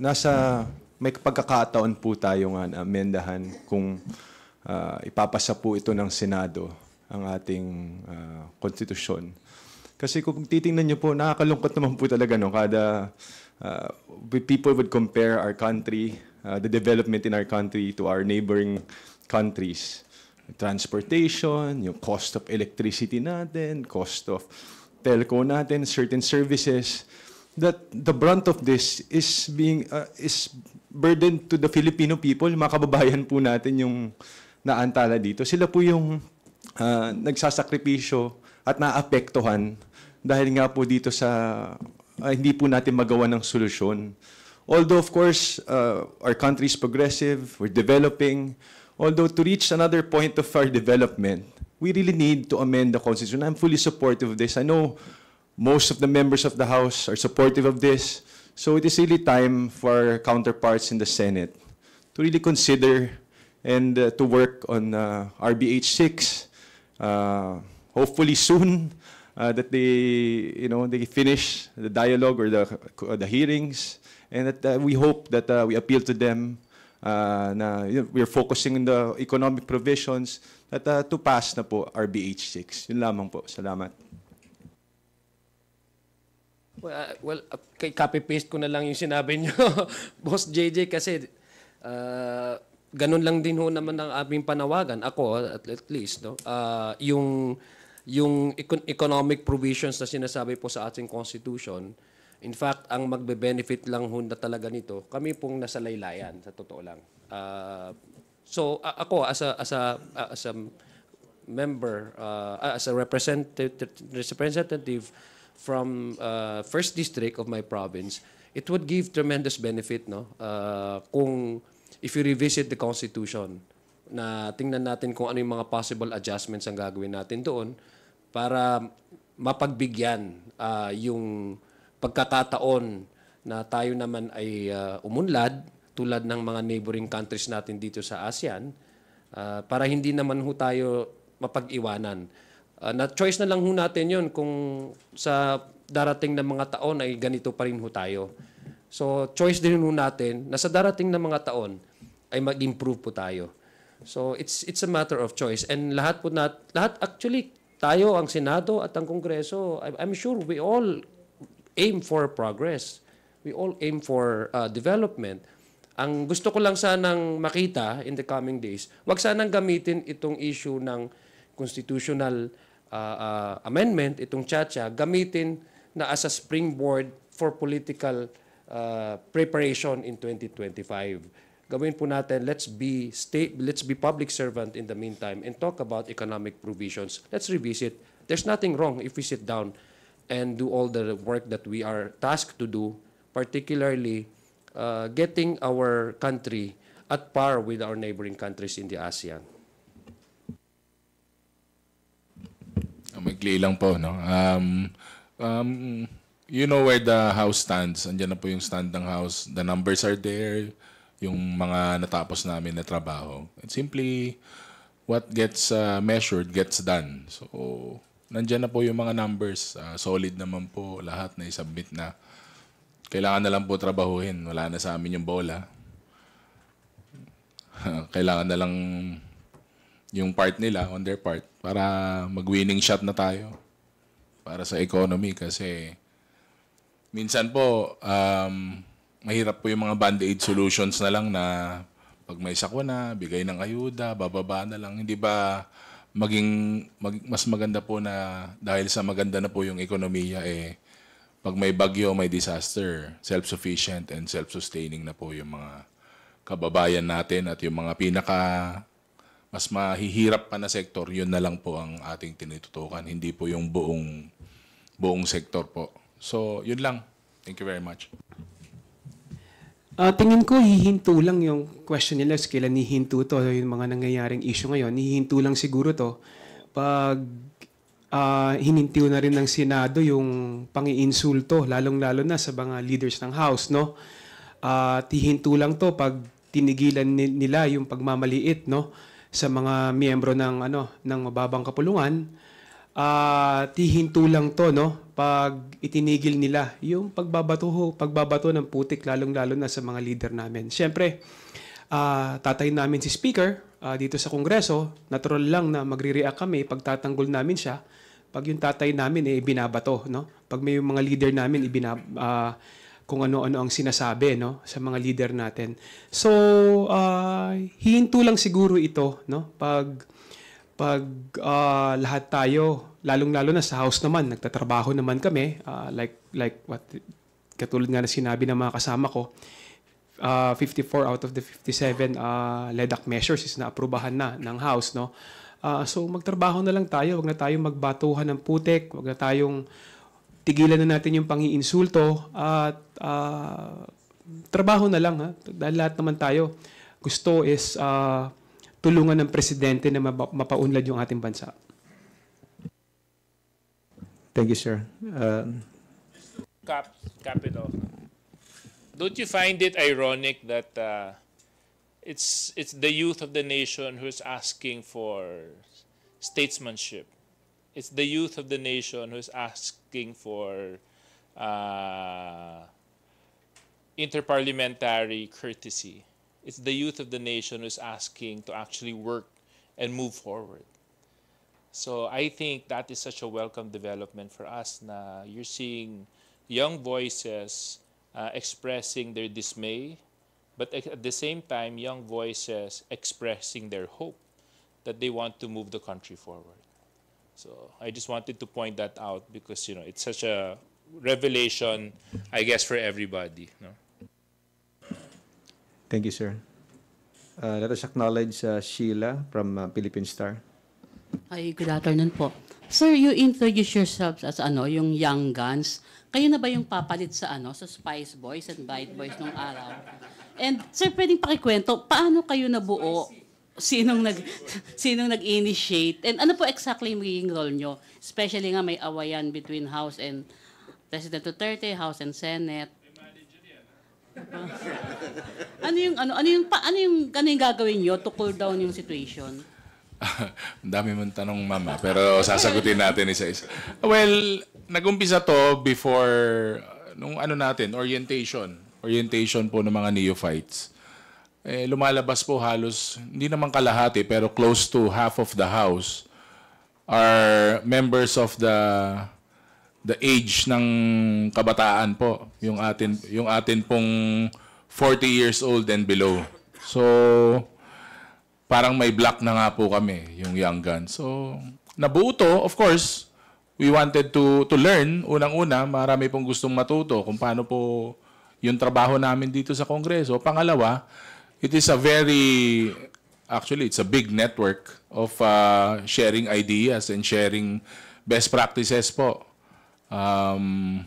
nasa may pagkakataon po tayo nga na amendahan kung uh, ipapasa po ito ng Senado ang ating uh, konstitusyon. Kasi kung titingnan niyo po, nakakalungkot naman po talaga no kada uh, people would compare our country, uh, the development in our country to our neighboring countries. Transportation, yung cost of electricity natin, cost of telco natin, certain services that the brunt of this is being uh, is burden to the Filipino people, mga kababayan po natin yung naantala dito. Sila po yung uh, nagsasakripisyo at naapektuhan dahil nga po dito sa uh, hindi po natin magawa ng solusyon. Although of course uh, our country is progressive, we're developing, although to reach another point of our development, we really need to amend the constitution. I'm fully supportive of this. I know most of the members of the House are supportive of this. So it is really time for our counterparts in the Senate to really consider and uh, to work on uh, RBH 6, uh, hopefully soon. Uh, that they, you know, they finish the dialogue or the, or uh, the hearings, and that uh, we hope that uh, we appeal to them. Uh, na you know, we're focusing on the economic provisions that uh, to pass na po RBH 6. Yun lamang po. Salamat. Well, uh, well uh, copy-paste ko na lang yung sinabi niyo, [laughs] Boss JJ, kasi uh, ganun lang din ho naman ang aming panawagan. Ako, at, at least, no? uh, yung, yung econ- economic provisions na sinasabi po sa ating constitution, in fact, ang magbe-benefit lang ho na talaga nito, kami pong nasa laylayan, sa totoo lang. Uh, so, uh, ako, as a, as a, uh, as a member, uh, as a representative, representative from uh, first district of my province, it would give tremendous benefit no uh, kung if you revisit the constitution na tingnan natin kung ano yung mga possible adjustments ang gagawin natin doon para mapagbigyan uh, yung pagkakataon na tayo naman ay uh, umunlad tulad ng mga neighboring countries natin dito sa ASEAN uh, para hindi naman ho tayo mapag-iwanan. Uh, na choice na lang ho natin yon kung sa darating na mga taon ay ganito pa rin ho tayo. So choice din ho natin na sa darating na mga taon ay mag-improve po tayo. So it's it's a matter of choice and lahat po nat lahat actually tayo ang Senado at ang Kongreso I'm sure we all aim for progress. We all aim for uh, development. Ang gusto ko lang sanang makita in the coming days, wag sanang gamitin itong issue ng constitutional uh, amendment, itong CHACHA, gamitin na as a springboard for political uh, preparation in 2025. Gawin po natin, let's be state, let's be public servant in the meantime and talk about economic provisions. Let's revisit. There's nothing wrong if we sit down and do all the work that we are tasked to do, particularly uh, getting our country at par with our neighboring countries in the ASEAN. Magli lang po, no? Um, um, you know where the house stands. Andiyan na po yung stand ng house. The numbers are there. Yung mga natapos namin na trabaho. It's simply what gets uh, measured gets done. So, nandiyan na po yung mga numbers. Uh, solid naman po. Lahat na isubmit na. Kailangan na lang po trabahuhin. Wala na sa amin yung bola. [laughs] Kailangan na lang yung part nila on their part para mag-winning shot na tayo para sa economy kasi minsan po um, mahirap po yung mga band-aid solutions na lang na pag may sakwa na, bigay ng ayuda, bababa na lang. Hindi ba maging mag, mas maganda po na dahil sa maganda na po yung ekonomiya eh pag may bagyo, may disaster, self-sufficient and self-sustaining na po yung mga kababayan natin at yung mga pinaka mas mahihirap pa na sektor, yun na lang po ang ating tinitutukan, hindi po yung buong buong sektor po. So, yun lang. Thank you very much. Uh, tingin ko hihinto lang yung question nila sa kailan hihinto to, yung mga nangyayaring issue ngayon, hihinto lang siguro to pag uh, ah, hinintiw na rin ng Senado yung pangiinsulto, lalong-lalo na sa mga leaders ng House, no? At uh, hihinto lang to pag tinigilan nila yung pagmamaliit, no? sa mga miyembro ng ano ng mababang kapulungan uh, tihinto lang to no pag itinigil nila yung pagbabato pagbabato ng putik lalong-lalo na sa mga leader namin. Syempre uh, ah, tatay namin si speaker uh, dito sa kongreso, natural lang na magre-react kami pagtatanggol namin siya pag yung tatay namin eh binabato no. Pag may mga leader namin ibinab uh, kung ano-ano ang sinasabi no sa mga leader natin. So, uh, hihinto lang siguro ito no pag pag uh, lahat tayo lalong-lalo na sa house naman, nagtatrabaho naman kami uh, like like what katulad nga na sinabi ng mga kasama ko uh, 54 out of the 57 uh, LEDAC measures is naaprubahan na ng house no. Uh, so magtrabaho na lang tayo, wag na tayong magbatuhan ng putek, wag na tayong tigilan na natin yung pangiinsulto at uh, trabaho na lang. Ha? Dahil lahat naman tayo gusto is uh, tulungan ng presidente na mapaunlad yung ating bansa. Thank you, sir. Uh, cap, Capital. Don't you find it ironic that uh, it's it's the youth of the nation who is asking for statesmanship? it's the youth of the nation who's asking for uh, interparliamentary courtesy. It's the youth of the nation who's asking to actually work and move forward. So I think that is such a welcome development for us. Na you're seeing young voices uh, expressing their dismay, but at the same time, young voices expressing their hope that they want to move the country forward. So I just wanted to point that out because you know it's such a revelation, I guess, for everybody. No? Thank you, sir. Uh, let us acknowledge uh, Sheila from uh, Philippine Star. Hi, good afternoon po. Sir, you introduce yourselves as ano, yung Young Guns. Kayo na ba yung papalit sa ano, sa Spice Boys and Bite Boys nung araw? And sir, pwedeng pakikwento, paano kayo nabuo sinong nag sinong nag-initiate and ano po exactly yung magiging role nyo especially nga may awayan between House and President Duterte, House and Senate. Ah. ano yung ano ano yung pa, ano yung ano gagawin niyo to cool down yung situation? [laughs] dami mong tanong, Mama, pero sasagutin natin isa-isa. Well, nagumpisa to before nung ano natin, orientation. Orientation po ng mga neophytes eh, lumalabas po halos, hindi naman kalahati, pero close to half of the house are members of the the age ng kabataan po yung atin yung atin pong 40 years old and below so parang may block na nga po kami yung young gun so nabuto of course we wanted to to learn unang-una marami pong gustong matuto kung paano po yung trabaho namin dito sa kongreso pangalawa It is a very, actually, it's a big network of uh, sharing ideas and sharing best practices po. Um,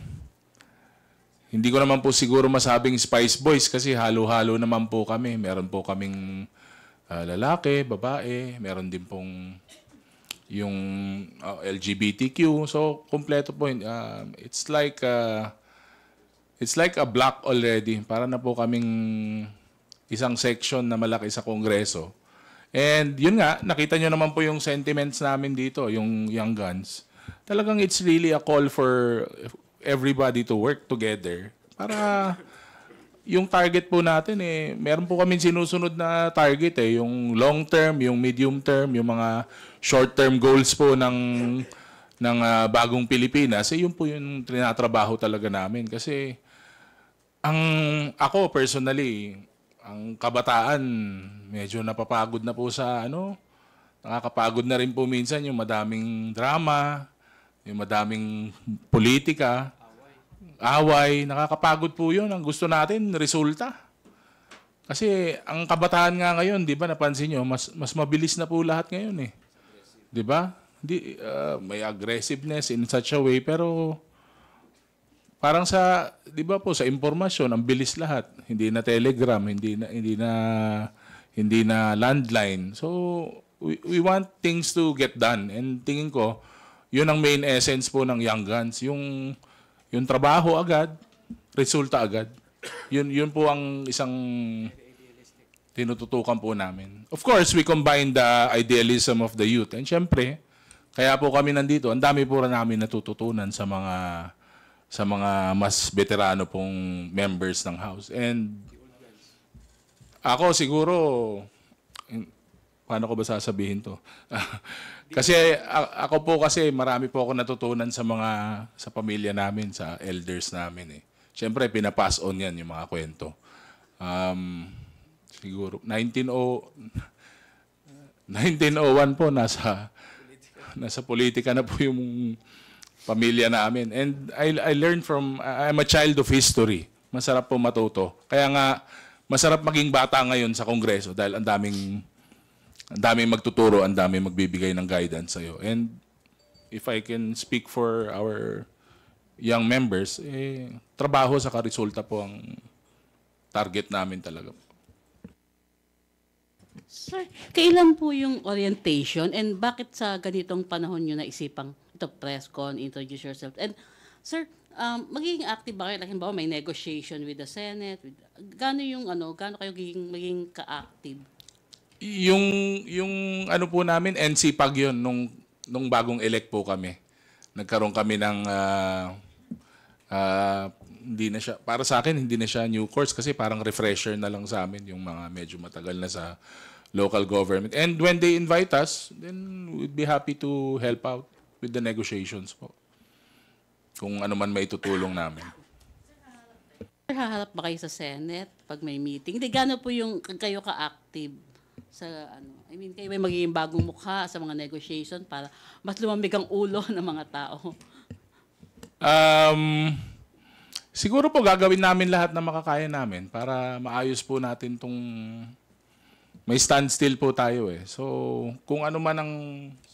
hindi ko naman po siguro masabing Spice Boys kasi halo-halo naman po kami. Meron po kaming uh, lalaki, babae, meron din pong yung uh, LGBTQ. So, kompleto po. Uh, it's like uh, it's like a block already. Para na po kaming isang section na malaki sa Kongreso. And yun nga, nakita nyo naman po yung sentiments namin dito, yung Young Guns. Talagang it's really a call for everybody to work together para yung target po natin eh, meron po kami sinusunod na target eh, yung long term, yung medium term, yung mga short term goals po ng ng uh, bagong Pilipinas, eh, yun po yung tinatrabaho talaga namin kasi ang ako personally ang kabataan, medyo napapagod na po sa ano, nakakapagod na rin po minsan yung madaming drama, yung madaming politika, away, nakakapagod po yun. Ang gusto natin, resulta. Kasi ang kabataan nga ngayon, di ba, napansin nyo, mas, mas mabilis na po lahat ngayon eh. Di ba? Di, uh, may aggressiveness in such a way, pero parang sa 'di ba po sa impormasyon ang bilis lahat. Hindi na telegram, hindi na hindi na hindi na landline. So we, we want things to get done and tingin ko 'yun ang main essence po ng Young Guns, yung yung trabaho agad, resulta agad. 'Yun 'yun po ang isang tinututukan po namin. Of course, we combine the idealism of the youth. And syempre, kaya po kami nandito, ang dami po na namin natututunan sa mga sa mga mas veterano pong members ng House. And ako siguro, paano ko ba sasabihin to? [laughs] kasi ako po kasi marami po ako natutunan sa mga, sa pamilya namin, sa elders namin eh. Siyempre, pinapass on yan yung mga kwento. Um, siguro, 19 1901 [laughs] po, nasa, nasa politika na po yung pamilya namin. And I, I learned from, I'm a child of history. Masarap po matuto. Kaya nga, masarap maging bata ngayon sa Kongreso dahil ang daming, ang daming magtuturo, ang daming magbibigay ng guidance sa'yo. And if I can speak for our young members, eh, trabaho sa karesulta po ang target namin talaga po. Sir, kailan po yung orientation and bakit sa ganitong panahon nyo naisipang to press con, introduce yourself. And sir, um, magiging active ba kayo? Like, halimbawa, may negotiation with the Senate. With, gano yung ano, gano kayo magiging, magiging ka-active? Yung, yung ano po namin, NC pag yun, nung, nung bagong elect po kami. Nagkaroon kami ng, uh, uh, hindi na siya, para sa akin, hindi na siya new course kasi parang refresher na lang sa amin yung mga medyo matagal na sa local government. And when they invite us, then we'd be happy to help out with the negotiations po. Kung ano man may tutulong namin. Sir, haharap ba kayo sa Senate pag may meeting? Hindi, gano'n po yung kayo ka-active sa ano? I mean, kayo may magiging bagong mukha sa mga negotiation para mas lumamig ang ulo [laughs] ng mga tao. Um, siguro po gagawin namin lahat na makakaya namin para maayos po natin tong may standstill po tayo eh. So, kung ano man ang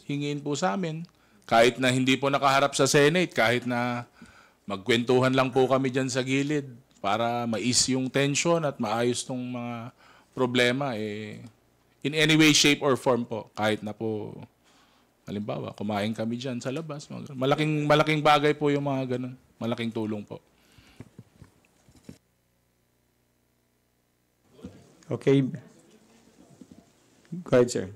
hingin po sa amin, kahit na hindi po nakaharap sa Senate, kahit na magkwentuhan lang po kami dyan sa gilid para mais yung tension at maayos tong mga problema, eh, in any way, shape, or form po, kahit na po, halimbawa, kumain kami dyan sa labas. Malaking, malaking bagay po yung mga ganun. Malaking tulong po. Okay. Go ahead, sir.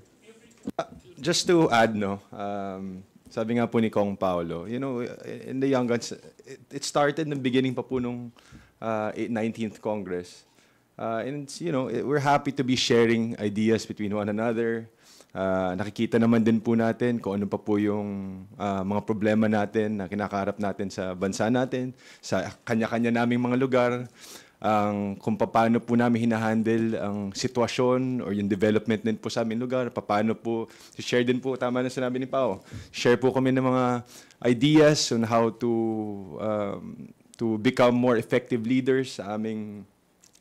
Uh, just to add, no, um, sabi nga po ni Kong Paolo, you know, in the Young Guns, it, it started the beginning pa po nung uh, 19th Congress. Uh, and, you know, it, we're happy to be sharing ideas between one another. Uh, nakikita naman din po natin kung ano pa po yung uh, mga problema natin na kinakaharap natin sa bansa natin, sa kanya-kanya naming mga lugar ang kung paano po namin hinahandle ang sitwasyon or yung development din po sa aming lugar, paano po, share din po, tama na sinabi ni Pao, share po kami ng mga ideas on how to um, to become more effective leaders sa aming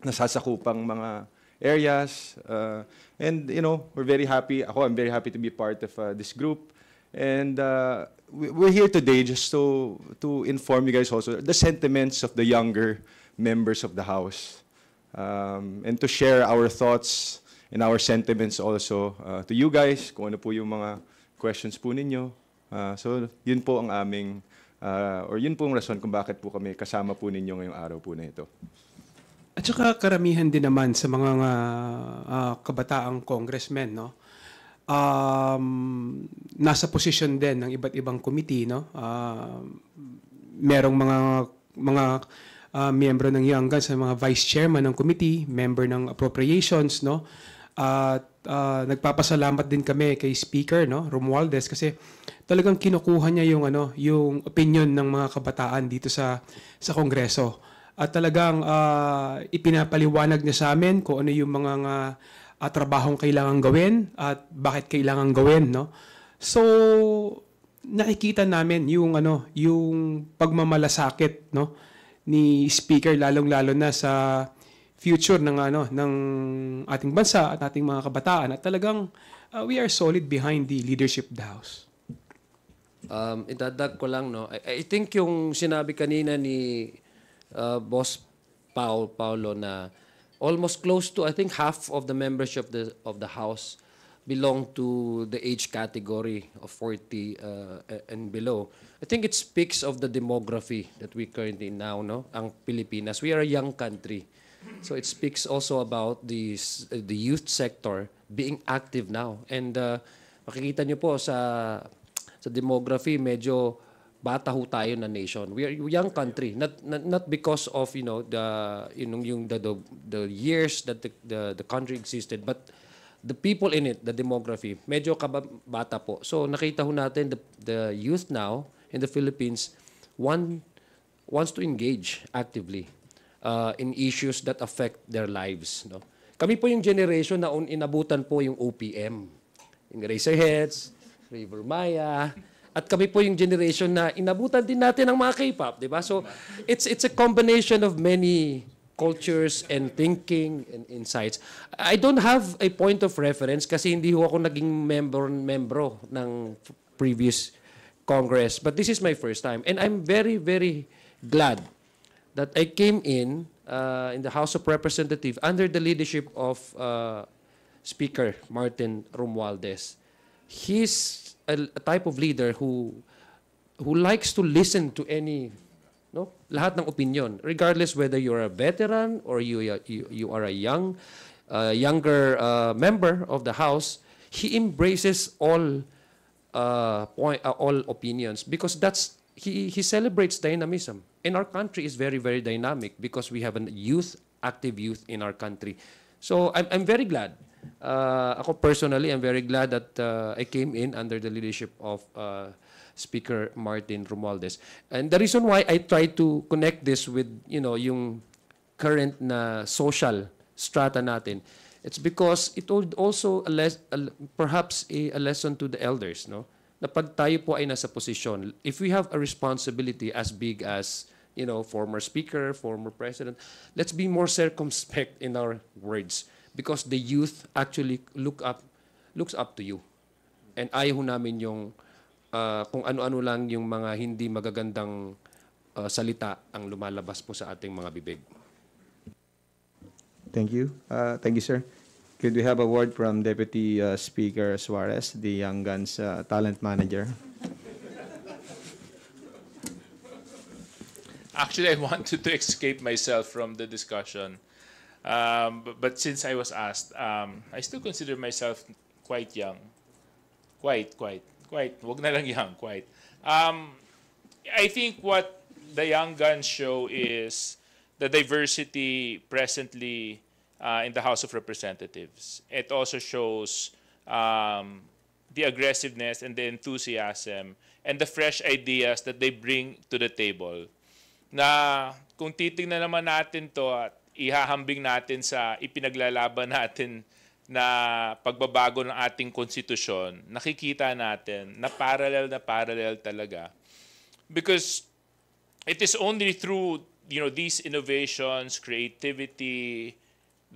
nasasakupang mga areas. Uh, and, you know, we're very happy. Ako, I'm very happy to be part of uh, this group. And uh, we're here today just to, to inform you guys also the sentiments of the younger members of the House um, and to share our thoughts and our sentiments also uh, to you guys kung ano po yung mga questions po ninyo. Uh, so yun po ang aming uh, or yun po ang rason kung bakit po kami kasama po ninyo ngayong araw po na ito. At saka karamihan din naman sa mga uh, kabataang congressmen, no? Um, nasa posisyon din ng iba't ibang committee, no? Uh, merong mga mga uh, miyembro ng Yanggan sa mga vice chairman ng committee, member ng appropriations, no? At uh, nagpapasalamat din kami kay Speaker, no, Romualdez kasi talagang kinukuha niya yung ano, yung opinion ng mga kabataan dito sa sa Kongreso. At talagang uh, ipinapaliwanag niya sa amin kung ano yung mga uh, uh, trabahong kailangan gawin at bakit kailangan gawin, no? So nakikita namin yung ano, yung pagmamalasakit, no? ni Speaker lalong-lalo na sa future ng ano ng ating bansa at ating mga kabataan at talagang uh, we are solid behind the leadership of the house. Um idadag ko lang no. I, I think yung sinabi kanina ni uh, Boss Paul Paulo na almost close to I think half of the membership of the of the house belong to the age category of 40 uh, and below. I think it speaks of the demography that we currently now, no? Ang Pilipinas, we are a young country. So it speaks also about the uh, the youth sector being active now. And uh, makikita niyo po sa sa demography medyo bata ho tayo na nation. We are a young country. Not, not not because of, you know, the you yung the, the, the years that the, the the country existed, but the people in it, the demography, medyo kabata po. So nakita ho natin the, the youth now in the Philippines want, wants to engage actively uh, in issues that affect their lives. No? Kami po yung generation na un, inabutan po yung OPM. Yung Razorheads, River Maya, at kami po yung generation na inabutan din natin ang mga K-pop, di ba? So it's it's a combination of many cultures and thinking and insights. I don't have a point of reference kasi hindi ho ako naging member membro ng previous Congress. But this is my first time. And I'm very, very glad that I came in uh, in the House of Representatives under the leadership of uh, Speaker Martin Romualdez. He's a, a type of leader who who likes to listen to any no? Lahat ng opinion, regardless whether you are a veteran or you uh, you, you are a young uh, younger uh, member of the house, he embraces all uh, point, uh, all opinions because that's he he celebrates dynamism. And our country is very very dynamic because we have a youth active youth in our country. So I'm I'm very glad. Uh, ako personally, I'm very glad that uh, I came in under the leadership of uh, Speaker Martin Romualdez. And the reason why I try to connect this with, you know, yung current na social strata natin, it's because it would also a les- a, perhaps a, a lesson to the elders, no? Na pag tayo po ay nasa posisyon, if we have a responsibility as big as you know, former speaker, former president, let's be more circumspect in our words because the youth actually look up looks up to you. And ayaw namin yung uh, kung ano-ano lang yung mga hindi magagandang uh, salita ang lumalabas po sa ating mga bibig. Thank you. Uh, thank you, sir. Could we have a word from Deputy uh, Speaker Suarez, the Young Guns uh, Talent Manager? Actually, I wanted to escape myself from the discussion. Um, but, but since I was asked, um, I still consider myself quite young. Quite, quite. Quite. Wag na lang young. Quite. Um, I think what the Young Guns show is the diversity presently uh, in the House of Representatives. It also shows um, the aggressiveness and the enthusiasm and the fresh ideas that they bring to the table. Na kung titingnan naman natin to at ihahambing natin sa ipinaglalaban natin na pagbabago ng ating konstitusyon, nakikita natin na parallel na parallel talaga. Because it is only through you know these innovations, creativity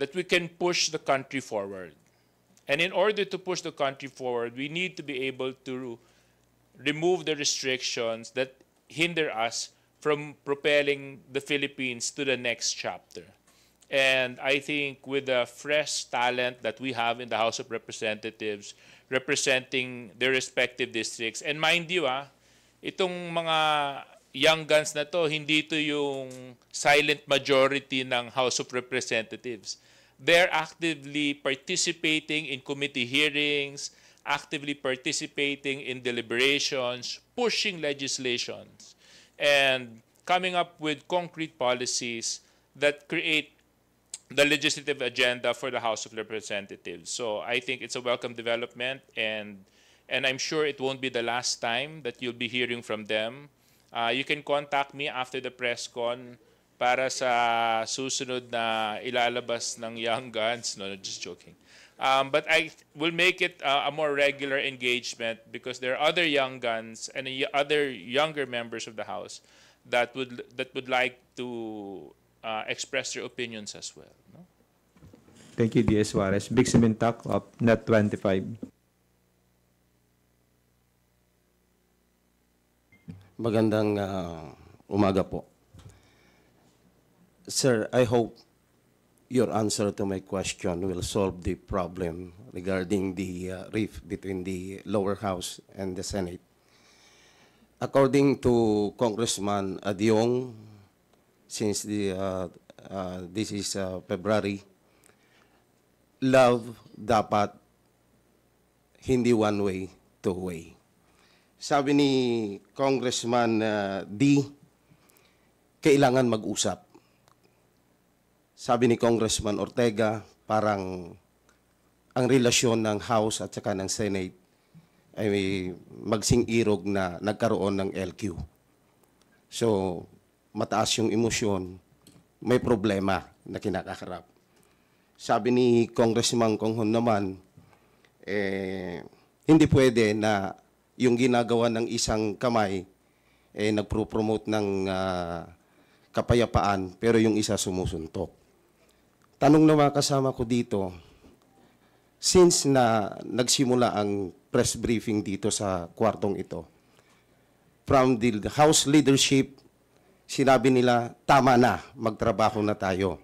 that we can push the country forward. And in order to push the country forward, we need to be able to remove the restrictions that hinder us from propelling the Philippines to the next chapter. And I think with the fresh talent that we have in the House of Representatives representing their respective districts. And mind you, ah, itong mga young guns na to, hindi to yung silent majority ng House of Representatives. They're actively participating in committee hearings, actively participating in deliberations, pushing legislations, and coming up with concrete policies that create the legislative agenda for the House of Representatives. So I think it's a welcome development, and and I'm sure it won't be the last time that you'll be hearing from them. Uh, you can contact me after the press con para sa susunod na ilalabas ng Young Guns. No, no just joking. Um, but I will make it uh, a more regular engagement because there are other Young Guns and other younger members of the House that would that would like to uh, express your opinions as well. No? Thank you, D.S. Suarez. Big Simintak up net 25. Magandang uh, umaga po. Sir, I hope your answer to my question will solve the problem regarding the uh, rift between the lower house and the Senate. According to Congressman Adiong, since the, uh, uh, this is uh, February, love dapat hindi one way, two way. Sabi ni Congressman uh, D, kailangan mag-usap. Sabi ni Congressman Ortega, parang ang relasyon ng House at saka ng Senate ay magsing-irog na nagkaroon ng LQ. So, mataas yung emosyon, may problema na kinakaharap. Sabi ni Congressman Konghon naman, eh, hindi pwede na yung ginagawa ng isang kamay eh, nagpro-promote ng uh, kapayapaan pero yung isa sumusuntok. Tanong na mga kasama ko dito, since na nagsimula ang press briefing dito sa kwartong ito, from the House leadership sinabi nila, tama na, magtrabaho na tayo.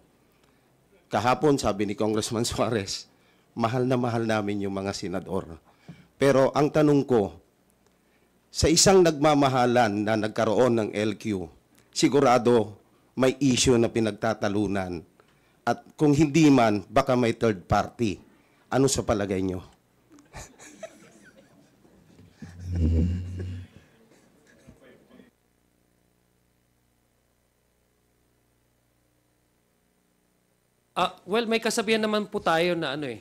Kahapon, sabi ni Congressman [laughs] Suarez, mahal na mahal namin yung mga senador. Pero ang tanong ko, sa isang nagmamahalan na nagkaroon ng LQ, sigurado may issue na pinagtatalunan. At kung hindi man, baka may third party. Ano sa palagay nyo? [laughs] Uh, well, may kasabihan naman po tayo na ano eh,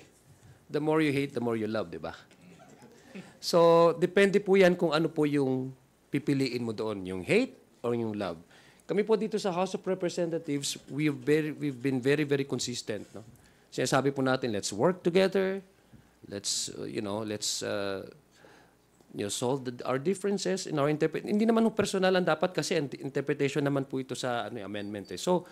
the more you hate, the more you love, di ba? So, depende po yan kung ano po yung pipiliin mo doon, yung hate or yung love. Kami po dito sa House of Representatives, we've, very, we've been very, very consistent. No? Sinasabi po natin, let's work together, let's, uh, you know, let's uh, you know, solve the, our differences in our interpretation. Hindi naman personal ang dapat kasi interpretation naman po ito sa ano, eh, amendment. Eh. So,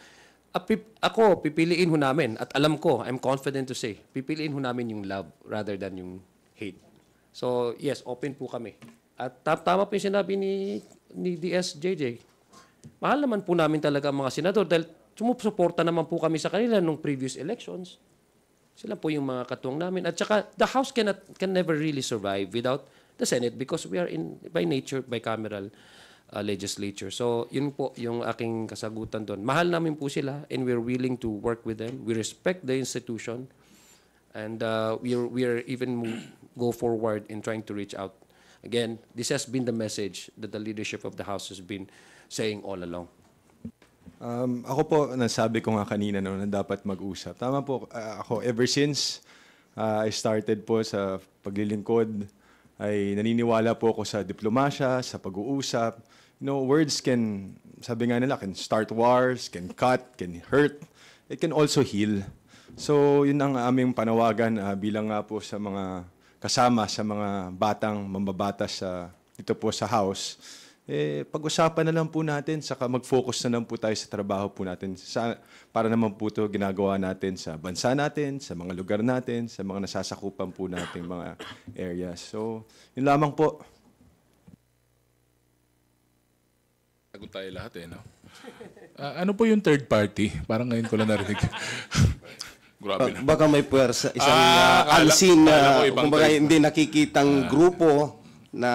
apip, ah, ako, pipiliin ho namin, at alam ko, I'm confident to say, pipiliin ho namin yung love rather than yung hate. So, yes, open po kami. At tama po yung sinabi ni, ni DSJJ. Mahal naman po namin talaga ang mga senador dahil sumusuporta naman po kami sa kanila nung previous elections. Sila po yung mga katuwang namin. At saka, the House cannot, can never really survive without the Senate because we are in, by nature, bicameral uh, legislature. So, yun po yung aking kasagutan doon. Mahal namin po sila and we're willing to work with them. We respect the institution and uh, we're, we're even go forward in trying to reach out. Again, this has been the message that the leadership of the House has been saying all along. Um, ako po, nasabi ko nga kanina no, na dapat mag-usap. Tama po, uh, ako, ever since uh, I started po sa paglilingkod, ay naniniwala po ako sa diplomasya, sa pag-uusap, you know, words can, sabi nga nila, can start wars, can cut, can hurt. It can also heal. So, yun ang aming panawagan uh, bilang nga po sa mga kasama sa mga batang mamabata sa dito po sa house. Eh, pag-usapan na lang po natin, saka mag-focus na lang po tayo sa trabaho po natin sa, para naman po ito ginagawa natin sa bansa natin, sa mga lugar natin, sa mga nasasakupan po natin mga areas. So, yun lamang po. sagot tayo lahat eh, no? Uh, [laughs] ano po yung third party? Parang ngayon ko lang narinig. [laughs] Grabe uh, na. Baka may puwersa, isang ah, uh, ah, unseen na, uh, kumbaga hindi nakikitang ah, grupo na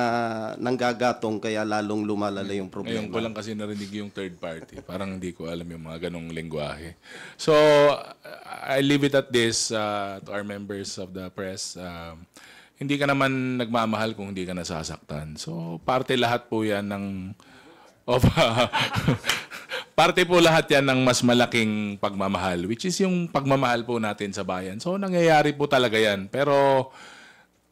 nanggagatong kaya lalong lumalala yung problema. Ngayon ko lang kasi narinig yung third party. Parang hindi ko alam yung mga ganong lengguwahe. So, I leave it at this uh, to our members of the press. Uh, hindi ka naman nagmamahal kung hindi ka nasasaktan. So, parte lahat po yan ng o [laughs] parte po lahat yan ng mas malaking pagmamahal, which is yung pagmamahal po natin sa bayan. So, nangyayari po talaga yan. Pero,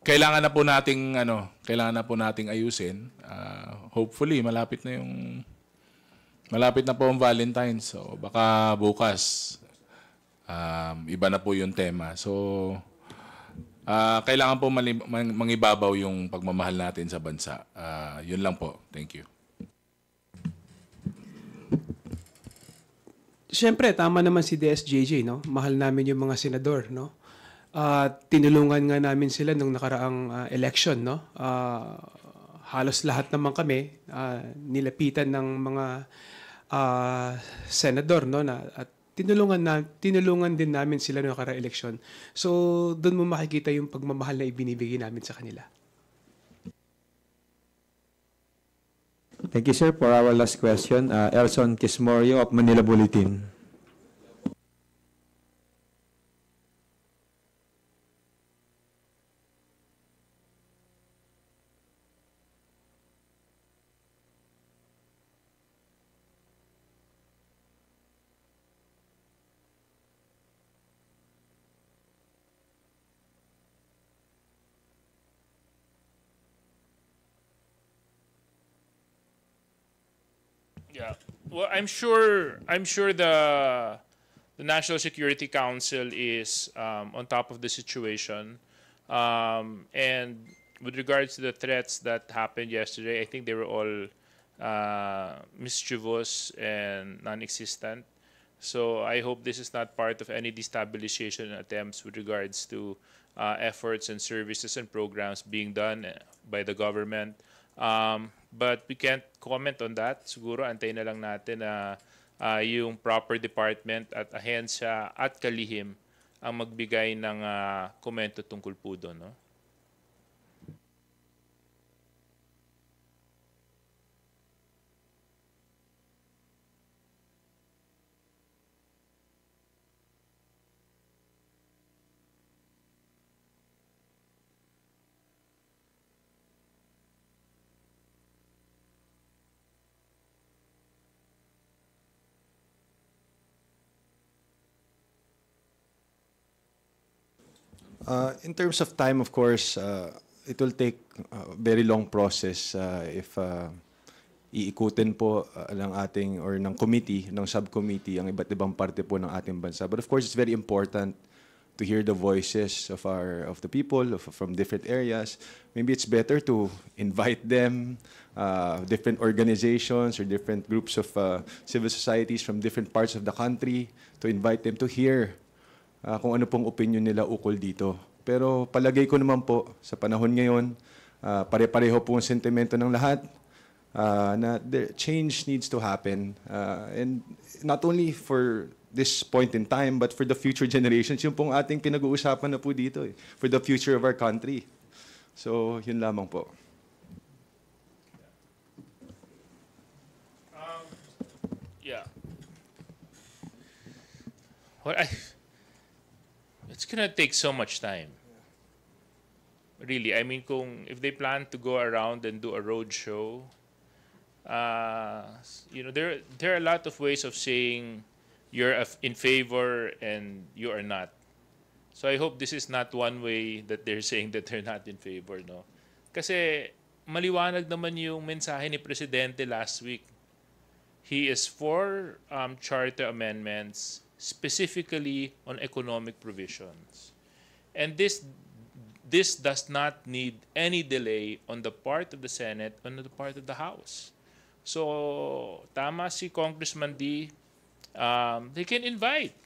kailangan na po nating ano, kailangan na po nating ayusin. Uh, hopefully malapit na yung malapit na po ang Valentine's. So baka bukas um, iba na po yung tema. So uh, kailangan po mangibabaw yung pagmamahal natin sa bansa. Uh, yun lang po. Thank you. Siyempre, tama naman si DSJJ, no? Mahal namin yung mga senador, no? Uh, tinulungan nga namin sila nung nakaraang uh, election, no? Uh, halos lahat naman kami uh, nilapitan ng mga uh, senador, no? Na, at tinulungan na tinulungan din namin sila nung nakaraang election. So, doon mo makikita yung pagmamahal na ibinibigay namin sa kanila. Thank you, sir. For our last question, uh, Elson Kismorio of Manila Bulletin. well, I'm sure. I'm sure the the National Security Council is um, on top of the situation, um, and with regards to the threats that happened yesterday, I think they were all uh, mischievous and non-existent. So I hope this is not part of any destabilization attempts with regards to uh, efforts and services and programs being done by the government. Um, But we can't comment on that. Siguro antayin na lang natin na uh, yung proper department at ahensya at kalihim ang magbigay ng uh, komento tungkol po doon. No? Uh, in terms of time, of course, uh, it will take a very long process uh, if uh, iikutin po uh, ng ating or ng committee, ng subcommittee, ang iba't ibang parte po ng ating bansa. But of course, it's very important to hear the voices of our of the people of, from different areas. Maybe it's better to invite them, uh, different organizations or different groups of uh, civil societies from different parts of the country, to invite them to hear uh, kung ano pong opinion nila ukol dito. Pero palagay ko naman po, sa panahon ngayon, uh, pare-pareho po ang sentimento ng lahat uh, na the change needs to happen. Uh, and not only for this point in time, but for the future generations, yung pong ating pinag-uusapan na po dito, eh, for the future of our country. So, yun lamang po. Um, yeah. What I... It's gonna take so much time. Really, I mean, kung if they plan to go around and do a road show, uh, you know, there there are a lot of ways of saying you're in favor and you are not. So I hope this is not one way that they're [laughs] saying that they're not in favor, no? Kasi maliwanag naman yung mensahe ni Presidente last week. He is for um, charter amendments specifically on economic provisions. And this this does not need any delay on the part of the Senate, on the part of the House. So, tama si Congressman D, um, they can invite.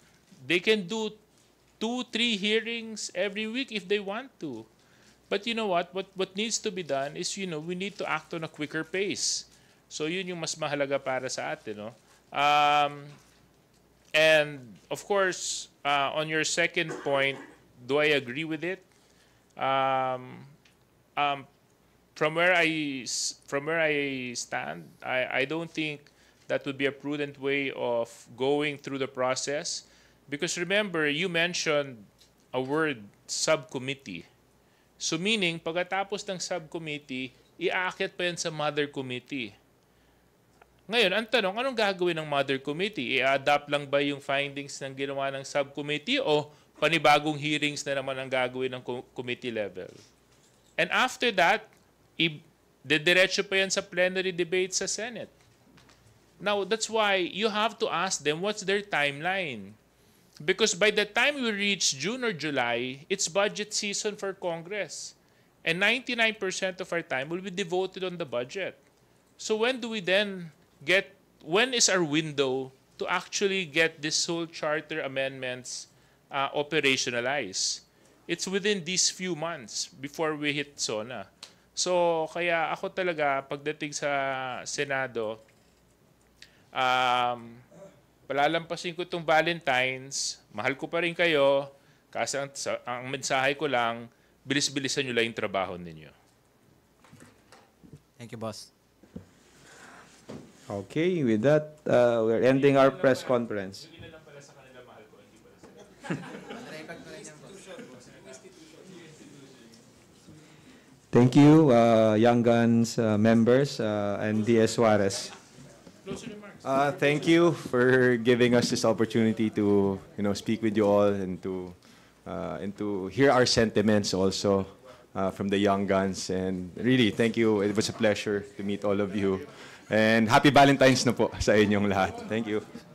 They can do two, three hearings every week if they want to. But you know what? What, what needs to be done is, you know, we need to act on a quicker pace. So, yun yung mas mahalaga para sa atin, no? Um, And of course, uh, on your second point, do I agree with it? Um, um, from where I from where I stand, I, I don't think that would be a prudent way of going through the process, because remember you mentioned a word subcommittee. So meaning, pagkatapos ng subcommittee, iaakit pa yan sa mother committee. Ngayon, ang tanong, anong gagawin ng Mother Committee? I-adapt lang ba yung findings ng ginawa ng subcommittee o panibagong hearings na naman ang gagawin ng committee level? And after that, didiretso pa yan sa plenary debate sa Senate. Now, that's why you have to ask them what's their timeline. Because by the time we reach June or July, it's budget season for Congress. And 99% of our time will be devoted on the budget. So when do we then get when is our window to actually get this whole charter amendments uh, operationalized? It's within these few months before we hit SONA. So kaya ako talaga pagdating sa Senado, um, palalampasin ko itong Valentines, mahal ko pa rin kayo, kasi ang, ang mensahe ko lang, bilis-bilisan nyo lang yung trabaho ninyo. Thank you, boss. Okay, with that, uh, we're ending our press conference. Thank you, uh, Young Guns uh, members uh, and D.S. Suarez. Uh, thank you for giving us this opportunity to you know speak with you all and to uh, and to hear our sentiments also uh, from the Young Guns. And really, thank you. It was a pleasure to meet all of you. And happy Valentine's na po sa inyong lahat. Thank you.